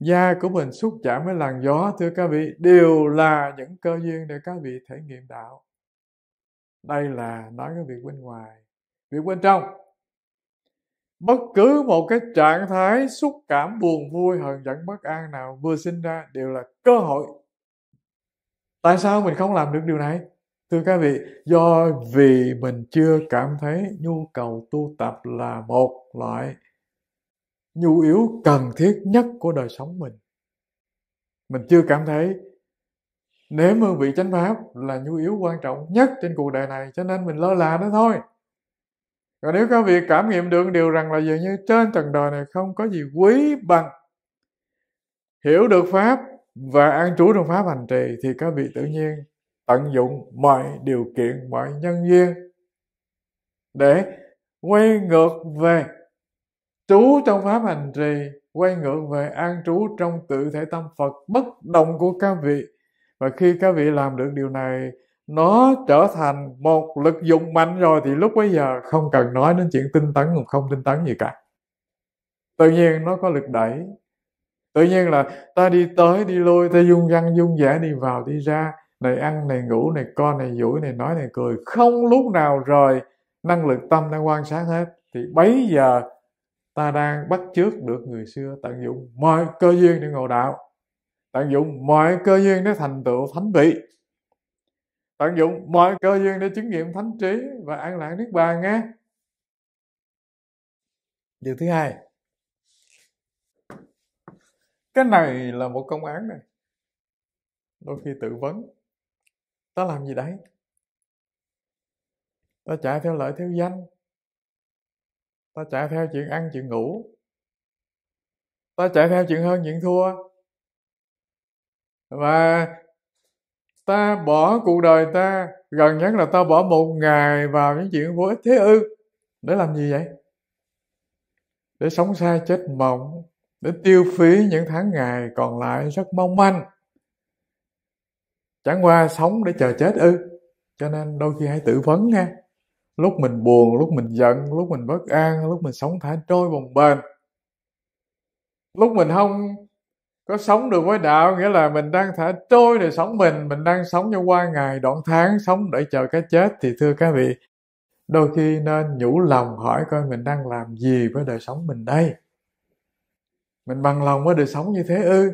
da của mình xúc chạm với làn gió thưa các vị đều là những cơ duyên để các vị thể nghiệm đạo đây là nói cái việc bên ngoài việc bên trong bất cứ một cái trạng thái xúc cảm buồn vui hờn giận bất an nào vừa sinh ra đều là cơ hội tại sao mình không làm được điều này thưa các vị do vì mình chưa cảm thấy nhu cầu tu tập là một loại nhu yếu cần thiết nhất của đời sống mình mình chưa cảm thấy nếu mà vị chánh pháp là nhu yếu quan trọng nhất trên cuộc đời này cho nên mình lơ là nó thôi còn nếu có việc cảm nghiệm được điều rằng là dường như trên trần đời này không có gì quý bằng hiểu được pháp và an trú trong pháp hành trì thì các vị tự nhiên tận dụng mọi điều kiện mọi nhân duyên để quay ngược về trú trong pháp hành trì quay ngược về an trú trong tự thể tâm phật bất động của các vị và khi các vị làm được điều này nó trở thành một lực dụng mạnh rồi thì lúc bây giờ không cần nói đến chuyện tinh tấn cũng không tinh tấn gì cả tự nhiên nó có lực đẩy tự nhiên là ta đi tới đi lui ta dung văn dung vẻ đi vào đi ra này ăn này ngủ này co này duỗi này nói này cười không lúc nào rồi năng lực tâm đang quan sát hết thì bấy giờ ta đang bắt chước được người xưa tận dụng mọi cơ duyên để ngộ đạo tận dụng mọi cơ duyên để thành tựu thánh vị tận dụng mọi cơ duyên để chứng nghiệm thánh trí và an lạc niết bàn nghe điều thứ hai cái này là một công án này đôi khi tự vấn ta làm gì đấy ta chạy theo lợi theo danh ta chạy theo chuyện ăn chuyện ngủ ta chạy theo chuyện hơn chuyện thua và ta bỏ cuộc đời ta gần nhất là ta bỏ một ngày vào những chuyện vô ích thế ư để làm gì vậy để sống xa chết mộng để tiêu phí những tháng ngày còn lại rất mong manh chẳng qua sống để chờ chết ư cho nên đôi khi hãy tự vấn nha lúc mình buồn lúc mình giận lúc mình bất an lúc mình sống thả trôi bồng bềnh lúc mình không có sống được với đạo nghĩa là mình đang thả trôi đời sống mình mình đang sống cho qua ngày đoạn tháng sống để chờ cái chết thì thưa các vị đôi khi nên nhủ lòng hỏi coi mình đang làm gì với đời sống mình đây mình bằng lòng với đời sống như thế ư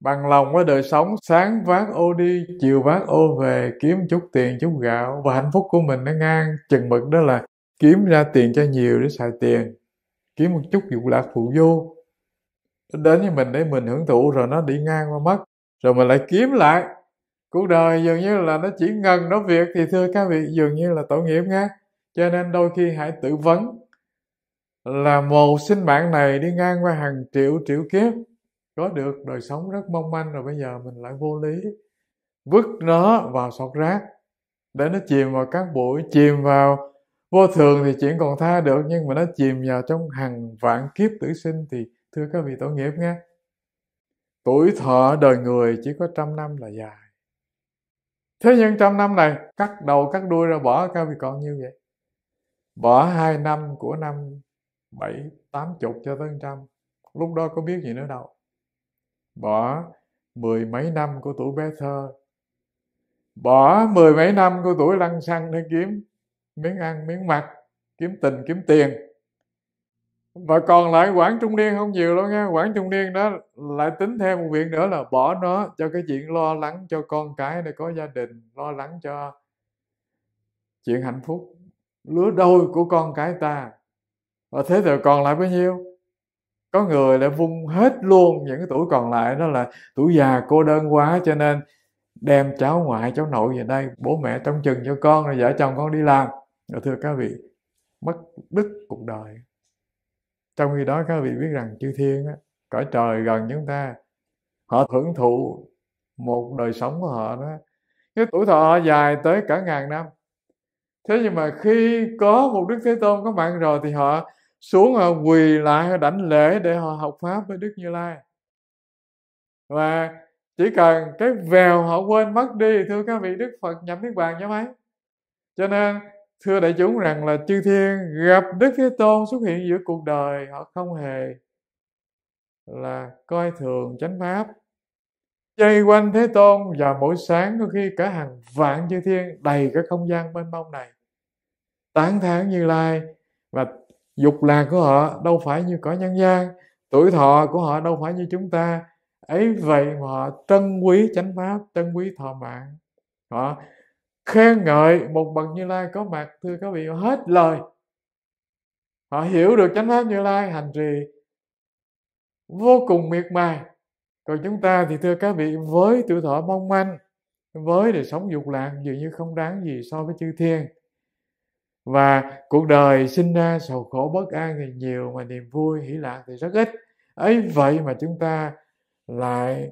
bằng lòng với đời sống sáng vác ô đi chiều vác ô về kiếm chút tiền chút gạo và hạnh phúc của mình nó ngang chừng mực đó là kiếm ra tiền cho nhiều để xài tiền kiếm một chút dục lạc phụ vô đến với mình để mình hưởng thụ rồi nó đi ngang qua mất rồi mình lại kiếm lại cuộc đời dường như là nó chỉ ngần nó việc thì thưa các vị dường như là tội nghiệp nghe cho nên đôi khi hãy tự vấn là một sinh mạng này đi ngang qua hàng triệu triệu kiếp có được đời sống rất mong manh rồi bây giờ mình lại vô lý vứt nó vào sọt rác để nó chìm vào các bụi chìm vào vô thường thì chuyện còn tha được nhưng mà nó chìm vào trong hàng vạn kiếp tử sinh thì thưa các vị tổ nghiệp nghe tuổi thọ đời người chỉ có trăm năm là dài thế nhưng trăm năm này cắt đầu cắt đuôi ra bỏ các vị còn nhiêu vậy bỏ hai năm của năm bảy tám chục cho tới trăm lúc đó có biết gì nữa đâu bỏ mười mấy năm của tuổi bé thơ bỏ mười mấy năm của tuổi lăn xăng để kiếm miếng ăn miếng mặc kiếm tình kiếm tiền và còn lại quản trung niên không nhiều đâu nha quản trung niên đó lại tính thêm một việc nữa là bỏ nó cho cái chuyện lo lắng cho con cái để có gia đình lo lắng cho chuyện hạnh phúc lứa đôi của con cái ta và thế thì còn lại bao nhiêu có người đã vung hết luôn những cái tuổi còn lại đó là tuổi già cô đơn quá cho nên đem cháu ngoại cháu nội về đây bố mẹ trông chừng cho con rồi vợ chồng con đi làm rồi thưa các vị mất đức cuộc đời trong khi đó các vị biết rằng chư thiên á, cõi trời gần chúng ta họ hưởng thụ một đời sống của họ đó cái tuổi thọ họ dài tới cả ngàn năm thế nhưng mà khi có một đức thế tôn có mạng rồi thì họ xuống họ quỳ lại họ đảnh lễ để họ học pháp với đức như lai và chỉ cần cái vèo họ quên mất đi thưa các vị đức phật nhập niết bàn cho mấy cho nên thưa đại chúng rằng là chư thiên gặp đức thế tôn xuất hiện giữa cuộc đời họ không hề là coi thường chánh pháp dây quanh thế tôn và mỗi sáng có khi cả hàng vạn chư thiên đầy cái không gian bên mông này tán thán như lai và dục lạc của họ đâu phải như cõi nhân gian tuổi thọ của họ đâu phải như chúng ta ấy vậy mà họ trân quý chánh pháp trân quý thọ mạng họ khen ngợi một bậc như lai có mặt thưa các vị hết lời họ hiểu được chánh pháp như lai hành trì vô cùng miệt mài còn chúng ta thì thưa các vị với tuổi thọ mong manh với đời sống dục lạc dường như không đáng gì so với chư thiên và cuộc đời sinh ra sầu khổ bất an thì nhiều mà niềm vui hỷ lạc thì rất ít ấy vậy mà chúng ta lại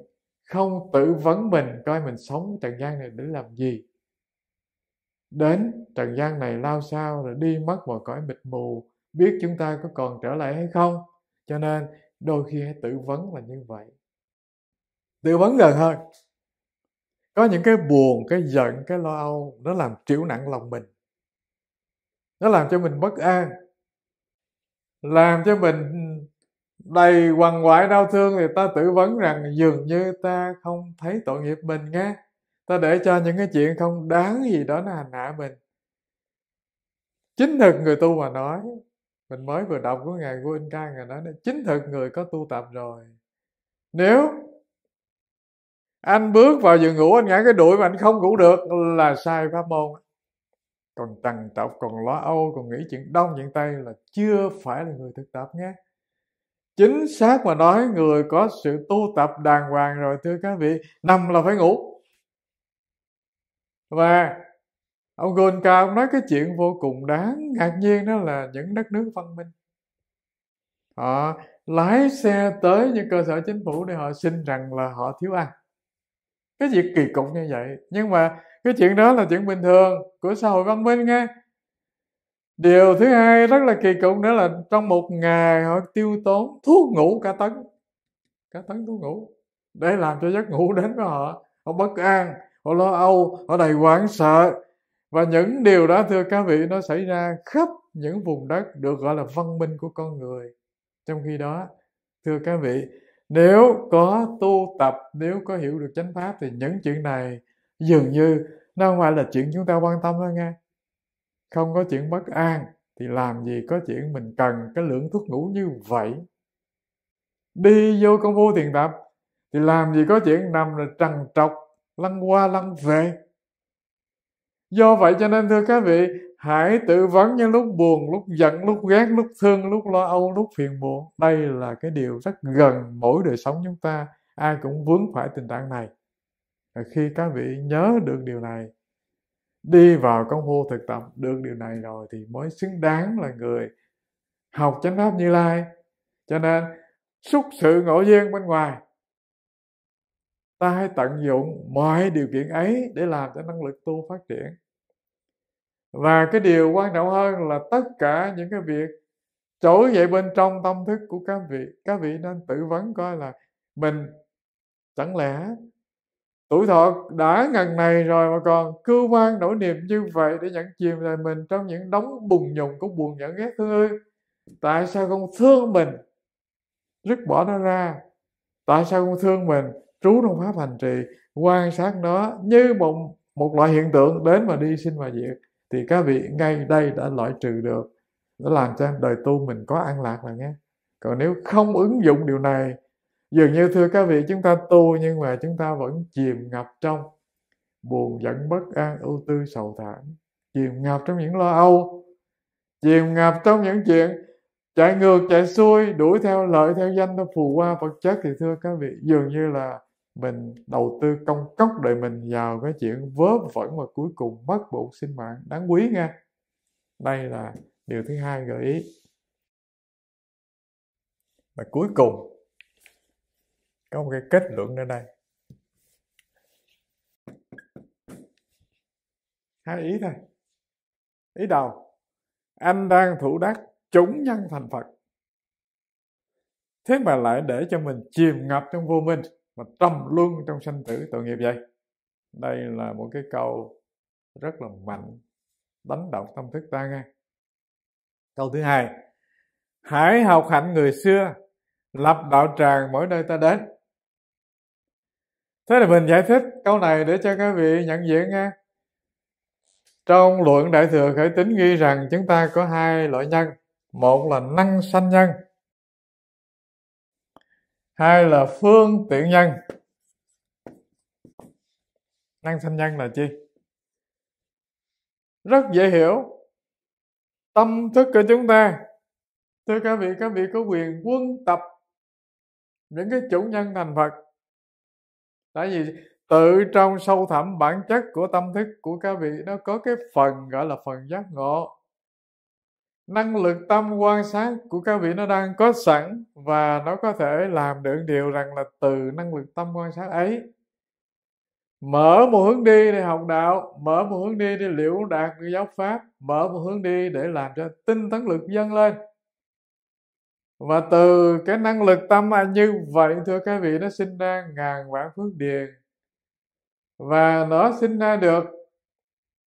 không tự vấn mình coi mình sống trần gian này để làm gì đến trần gian này lao sao rồi đi mất mọi cõi mịt mù biết chúng ta có còn trở lại hay không cho nên đôi khi hãy tự vấn là như vậy tự vấn gần hơn có những cái buồn cái giận cái lo âu nó làm triểu nặng lòng mình nó làm cho mình bất an làm cho mình ừ, đầy quằn quại đau thương thì ta tự vấn rằng dường như ta không thấy tội nghiệp mình nghe ta để cho những cái chuyện không đáng gì đó nó hành hạ mình chính thực người tu mà nói mình mới vừa đọc của ngài của in ca ngài nói chính thực người có tu tập rồi nếu anh bước vào giường ngủ anh ngã cái đuổi mà anh không ngủ được là sai pháp môn còn trằn trọc còn lo âu còn nghĩ chuyện đông chuyện tay là chưa phải là người thực tập nhé chính xác mà nói người có sự tu tập đàng hoàng rồi thưa các vị nằm là phải ngủ và ông Gonka ông nói cái chuyện vô cùng đáng ngạc nhiên đó là những đất nước văn minh họ lái xe tới những cơ sở chính phủ để họ xin rằng là họ thiếu ăn cái việc kỳ cục như vậy nhưng mà cái chuyện đó là chuyện bình thường của xã hội văn minh nghe điều thứ hai rất là kỳ cục nữa là trong một ngày họ tiêu tốn thuốc ngủ cả tấn cả tấn thuốc ngủ để làm cho giấc ngủ đến với họ họ bất an họ lo âu họ đầy hoảng sợ và những điều đó thưa các vị nó xảy ra khắp những vùng đất được gọi là văn minh của con người trong khi đó thưa các vị nếu có tu tập nếu có hiểu được chánh pháp thì những chuyện này dường như nó không phải là chuyện chúng ta quan tâm đó nghe không có chuyện bất an thì làm gì có chuyện mình cần cái lượng thuốc ngủ như vậy đi vô công phu thiền tập thì làm gì có chuyện nằm rồi trằn trọc lăn qua lăn về do vậy cho nên thưa các vị hãy tự vấn những lúc buồn lúc giận lúc ghét lúc thương lúc lo âu lúc phiền muộn đây là cái điều rất gần mỗi đời sống chúng ta ai cũng vướng phải tình trạng này khi các vị nhớ được điều này đi vào công phu thực tập được điều này rồi thì mới xứng đáng là người học chánh pháp như lai cho nên xúc sự ngộ duyên bên ngoài ta hãy tận dụng mọi điều kiện ấy để làm cho năng lực tu phát triển và cái điều quan trọng hơn là tất cả những cái việc trỗi dậy bên trong tâm thức của các vị các vị nên tự vấn coi là mình chẳng lẽ tuổi thọ đã ngần này rồi mà còn cư mang nỗi niềm như vậy để nhận chìm lại mình trong những đống bùn nhùng của buồn nhẫn ghét thương ơi tại sao không thương mình rứt bỏ nó ra tại sao không thương mình trú trong pháp hành trì quan sát nó như một một loại hiện tượng đến mà đi sinh và diệt thì các vị ngay đây đã loại trừ được nó làm cho đời tu mình có an lạc rồi nhé còn nếu không ứng dụng điều này dường như thưa các vị chúng ta tu nhưng mà chúng ta vẫn chìm ngập trong buồn giận bất an ưu tư sầu thảm chìm ngập trong những lo âu chìm ngập trong những chuyện chạy ngược chạy xuôi đuổi theo lợi theo danh nó phù qua vật chất thì thưa các vị dường như là mình đầu tư công cốc để mình vào cái chuyện vớ vẩn mà cuối cùng mất bộ sinh mạng đáng quý nha đây là điều thứ hai gợi ý và cuối cùng có một cái kết luận ở đây hai ý thôi ý đầu anh đang thủ đắc chúng nhân thành phật thế mà lại để cho mình chìm ngập trong vô minh mà trầm luân trong sanh tử tội nghiệp vậy đây là một cái câu rất là mạnh đánh động tâm thức ta nghe câu thứ hai hãy học hạnh người xưa lập đạo tràng mỗi nơi ta đến thế là mình giải thích câu này để cho các vị nhận diện nghe trong luận đại thừa khởi tính ghi rằng chúng ta có hai loại nhân một là năng sanh nhân hai là phương tiện nhân năng sanh nhân là chi rất dễ hiểu tâm thức của chúng ta thưa các vị các vị có quyền quân tập những cái chủ nhân thành phật tại vì tự trong sâu thẳm bản chất của tâm thức của các vị nó có cái phần gọi là phần giác ngộ năng lực tâm quan sát của các vị nó đang có sẵn và nó có thể làm được điều rằng là từ năng lực tâm quan sát ấy mở một hướng đi để học đạo mở một hướng đi để liễu đạt giáo pháp mở một hướng đi để làm cho tinh tấn lực dâng lên và từ cái năng lực tâm anh như vậy thưa các vị nó sinh ra ngàn vạn phước điền và nó sinh ra được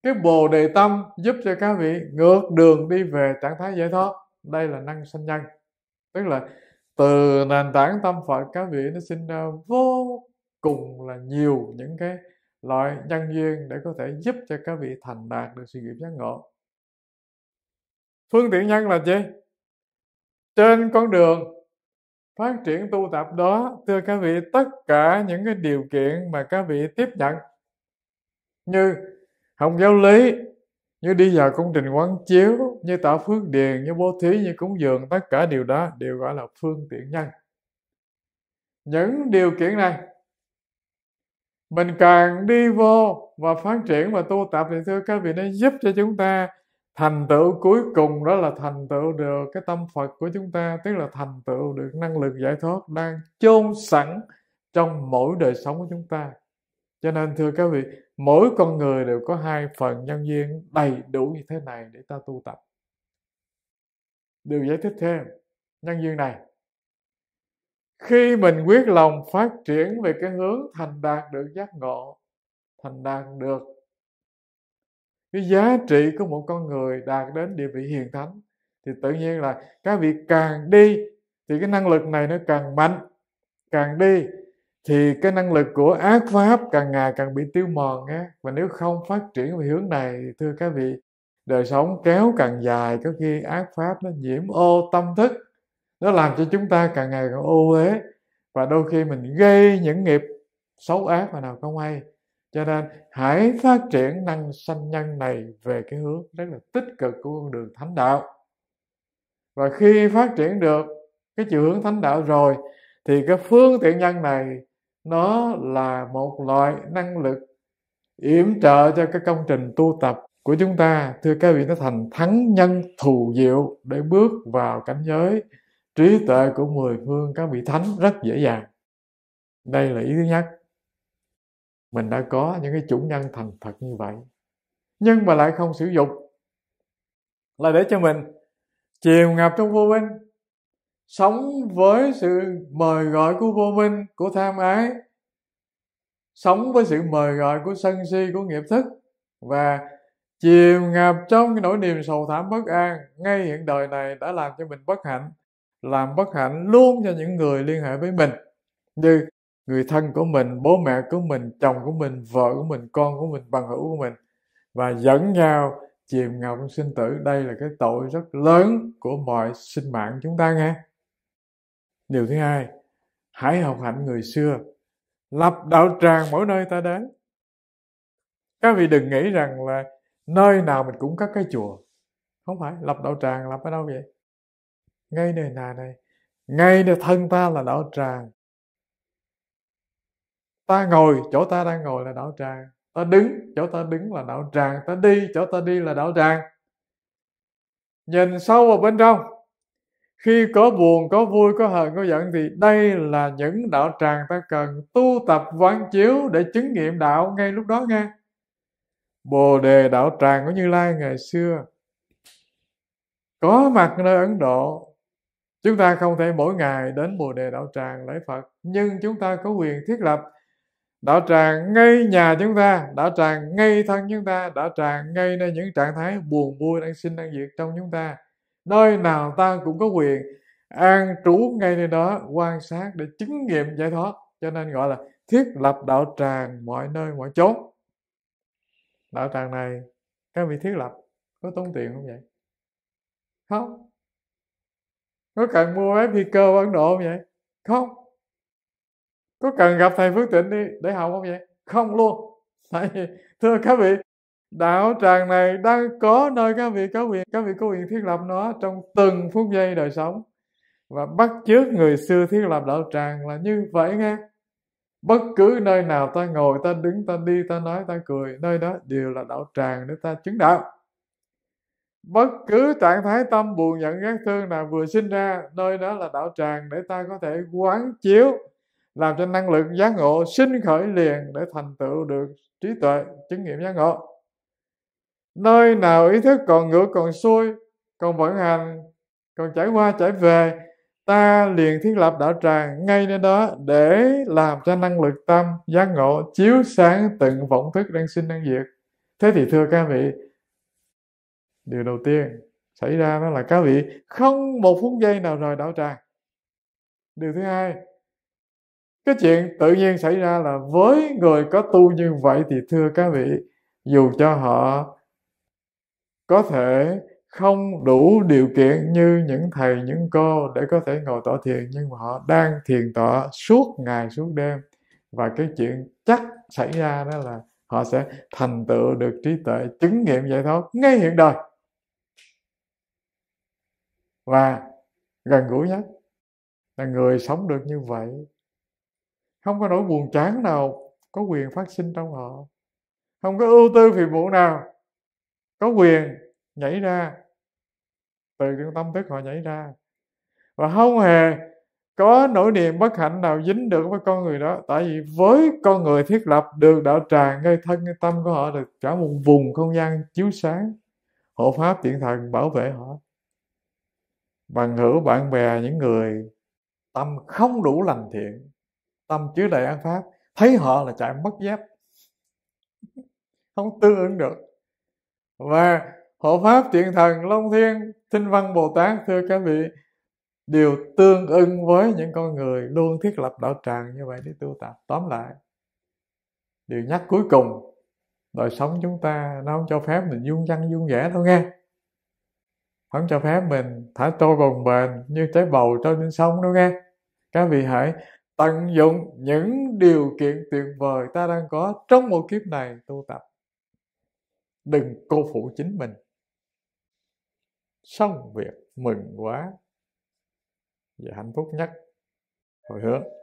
cái bồ đề tâm giúp cho các vị ngược đường đi về trạng thái giải thoát đây là năng sanh nhân tức là từ nền tảng tâm phật các vị nó sinh ra vô cùng là nhiều những cái loại nhân duyên để có thể giúp cho các vị thành đạt được sự nghiệp giác ngộ phương tiện nhân là gì trên con đường phát triển tu tập đó thưa các vị tất cả những cái điều kiện mà các vị tiếp nhận như học giáo lý như đi vào công trình quán chiếu như tạo phước điền như bố thí như cúng dường tất cả điều đó đều gọi là phương tiện nhân những điều kiện này mình càng đi vô và phát triển và tu tập thì thưa các vị nó giúp cho chúng ta thành tựu cuối cùng đó là thành tựu được cái tâm phật của chúng ta tức là thành tựu được năng lực giải thoát đang chôn sẵn trong mỗi đời sống của chúng ta cho nên thưa các vị mỗi con người đều có hai phần nhân duyên đầy đủ như thế này để ta tu tập điều giải thích thêm nhân duyên này khi mình quyết lòng phát triển về cái hướng thành đạt được giác ngộ thành đạt được cái giá trị của một con người đạt đến địa vị hiền thánh thì tự nhiên là các vị càng đi thì cái năng lực này nó càng mạnh càng đi thì cái năng lực của ác pháp càng ngày càng bị tiêu mòn nghe và nếu không phát triển về hướng này thưa các vị đời sống kéo càng dài có khi ác pháp nó nhiễm ô tâm thức nó làm cho chúng ta càng ngày càng ô uế và đôi khi mình gây những nghiệp xấu ác mà nào không hay cho nên hãy phát triển năng sanh nhân này về cái hướng rất là tích cực của con đường thánh đạo và khi phát triển được cái chiều hướng thánh đạo rồi thì cái phương tiện nhân này nó là một loại năng lực yểm trợ cho cái công trình tu tập của chúng ta thưa các vị nó thành thắng nhân thù diệu để bước vào cảnh giới trí tuệ của mười phương các vị thánh rất dễ dàng đây là ý thứ nhất mình đã có những cái chủ nhân thành thật như vậy nhưng mà lại không sử dụng là để cho mình chìm ngập trong vô minh sống với sự mời gọi của vô minh của tham ái sống với sự mời gọi của sân si của nghiệp thức và chìm ngập trong cái nỗi niềm sầu thảm bất an ngay hiện đời này đã làm cho mình bất hạnh làm bất hạnh luôn cho những người liên hệ với mình như người thân của mình bố mẹ của mình chồng của mình vợ của mình con của mình bằng hữu của mình và dẫn nhau chìm ngập sinh tử đây là cái tội rất lớn của mọi sinh mạng chúng ta nghe điều thứ hai hãy học hạnh người xưa lập đạo tràng mỗi nơi ta đến các vị đừng nghĩ rằng là nơi nào mình cũng có cái chùa không phải lập đạo tràng lập ở đâu vậy ngay nơi nào này ngay nơi thân ta là đạo tràng ta ngồi chỗ ta đang ngồi là đạo tràng ta đứng chỗ ta đứng là đạo tràng ta đi chỗ ta đi là đạo tràng nhìn sâu vào bên trong khi có buồn có vui có hờn có giận thì đây là những đạo tràng ta cần tu tập quán chiếu để chứng nghiệm đạo ngay lúc đó nghe bồ đề đạo tràng của như lai ngày xưa có mặt nơi ấn độ chúng ta không thể mỗi ngày đến bồ đề đạo tràng lễ phật nhưng chúng ta có quyền thiết lập đạo tràng ngay nhà chúng ta đạo tràng ngay thân chúng ta đạo tràng ngay nơi những trạng thái buồn vui đang sinh đang diệt trong chúng ta nơi nào ta cũng có quyền an trú ngay nơi đó quan sát để chứng nghiệm giải thoát cho nên gọi là thiết lập đạo tràng mọi nơi mọi chốn đạo tràng này các vị thiết lập có tốn tiền không vậy không có cần mua vé phi cơ ấn độ không vậy không có cần gặp thầy phước tịnh đi để học không vậy không luôn tại vì thưa các vị đạo tràng này đang có nơi các vị có quyền các vị có quyền thiết lập nó trong từng phút giây đời sống và bắt chước người xưa thiết lập đạo tràng là như vậy nghe bất cứ nơi nào ta ngồi ta đứng ta đi ta nói ta cười nơi đó đều là đạo tràng để ta chứng đạo bất cứ trạng thái tâm buồn giận ghét thương nào vừa sinh ra nơi đó là đạo tràng để ta có thể quán chiếu làm cho năng lực giác ngộ sinh khởi liền để thành tựu được trí tuệ chứng nghiệm giác ngộ nơi nào ý thức còn ngửa còn xuôi còn vận hành còn trải qua trải về ta liền thiết lập đạo tràng ngay nơi đó để làm cho năng lực tâm giác ngộ chiếu sáng từng vọng thức đang sinh đang diệt thế thì thưa các vị điều đầu tiên xảy ra đó là các vị không một phút giây nào rời đạo tràng điều thứ hai cái chuyện tự nhiên xảy ra là với người có tu như vậy thì thưa các vị dù cho họ có thể không đủ điều kiện như những thầy những cô để có thể ngồi tọa thiền nhưng mà họ đang thiền tọa suốt ngày suốt đêm và cái chuyện chắc xảy ra đó là họ sẽ thành tựu được trí tuệ chứng nghiệm giải thoát ngay hiện đời và gần gũi nhất là người sống được như vậy không có nỗi buồn chán nào có quyền phát sinh trong họ không có ưu tư phiền muộn nào có quyền nhảy ra từ trong tâm thức họ nhảy ra và không hề có nỗi niềm bất hạnh nào dính được với con người đó tại vì với con người thiết lập được đạo tràng nơi thân nơi tâm của họ được cả một vùng không gian chiếu sáng hộ pháp tiện thần bảo vệ họ bằng hữu bạn bè những người tâm không đủ lành thiện tâm chứa đầy ác pháp thấy họ là chạy mất dép không tương ứng được và hộ pháp thiện thần long thiên tinh văn bồ tát thưa các vị đều tương ứng với những con người luôn thiết lập đạo tràng như vậy để tu tập tóm lại điều nhắc cuối cùng đời sống chúng ta nó không cho phép mình dung dăng dung vẻ đâu nghe không cho phép mình thả trôi bồng bềnh như trái bầu trôi trên sông đâu nghe các vị hãy tận dụng những điều kiện tuyệt vời ta đang có trong một kiếp này tu tập đừng cô phụ chính mình xong việc mừng quá và hạnh phúc nhất hồi hướng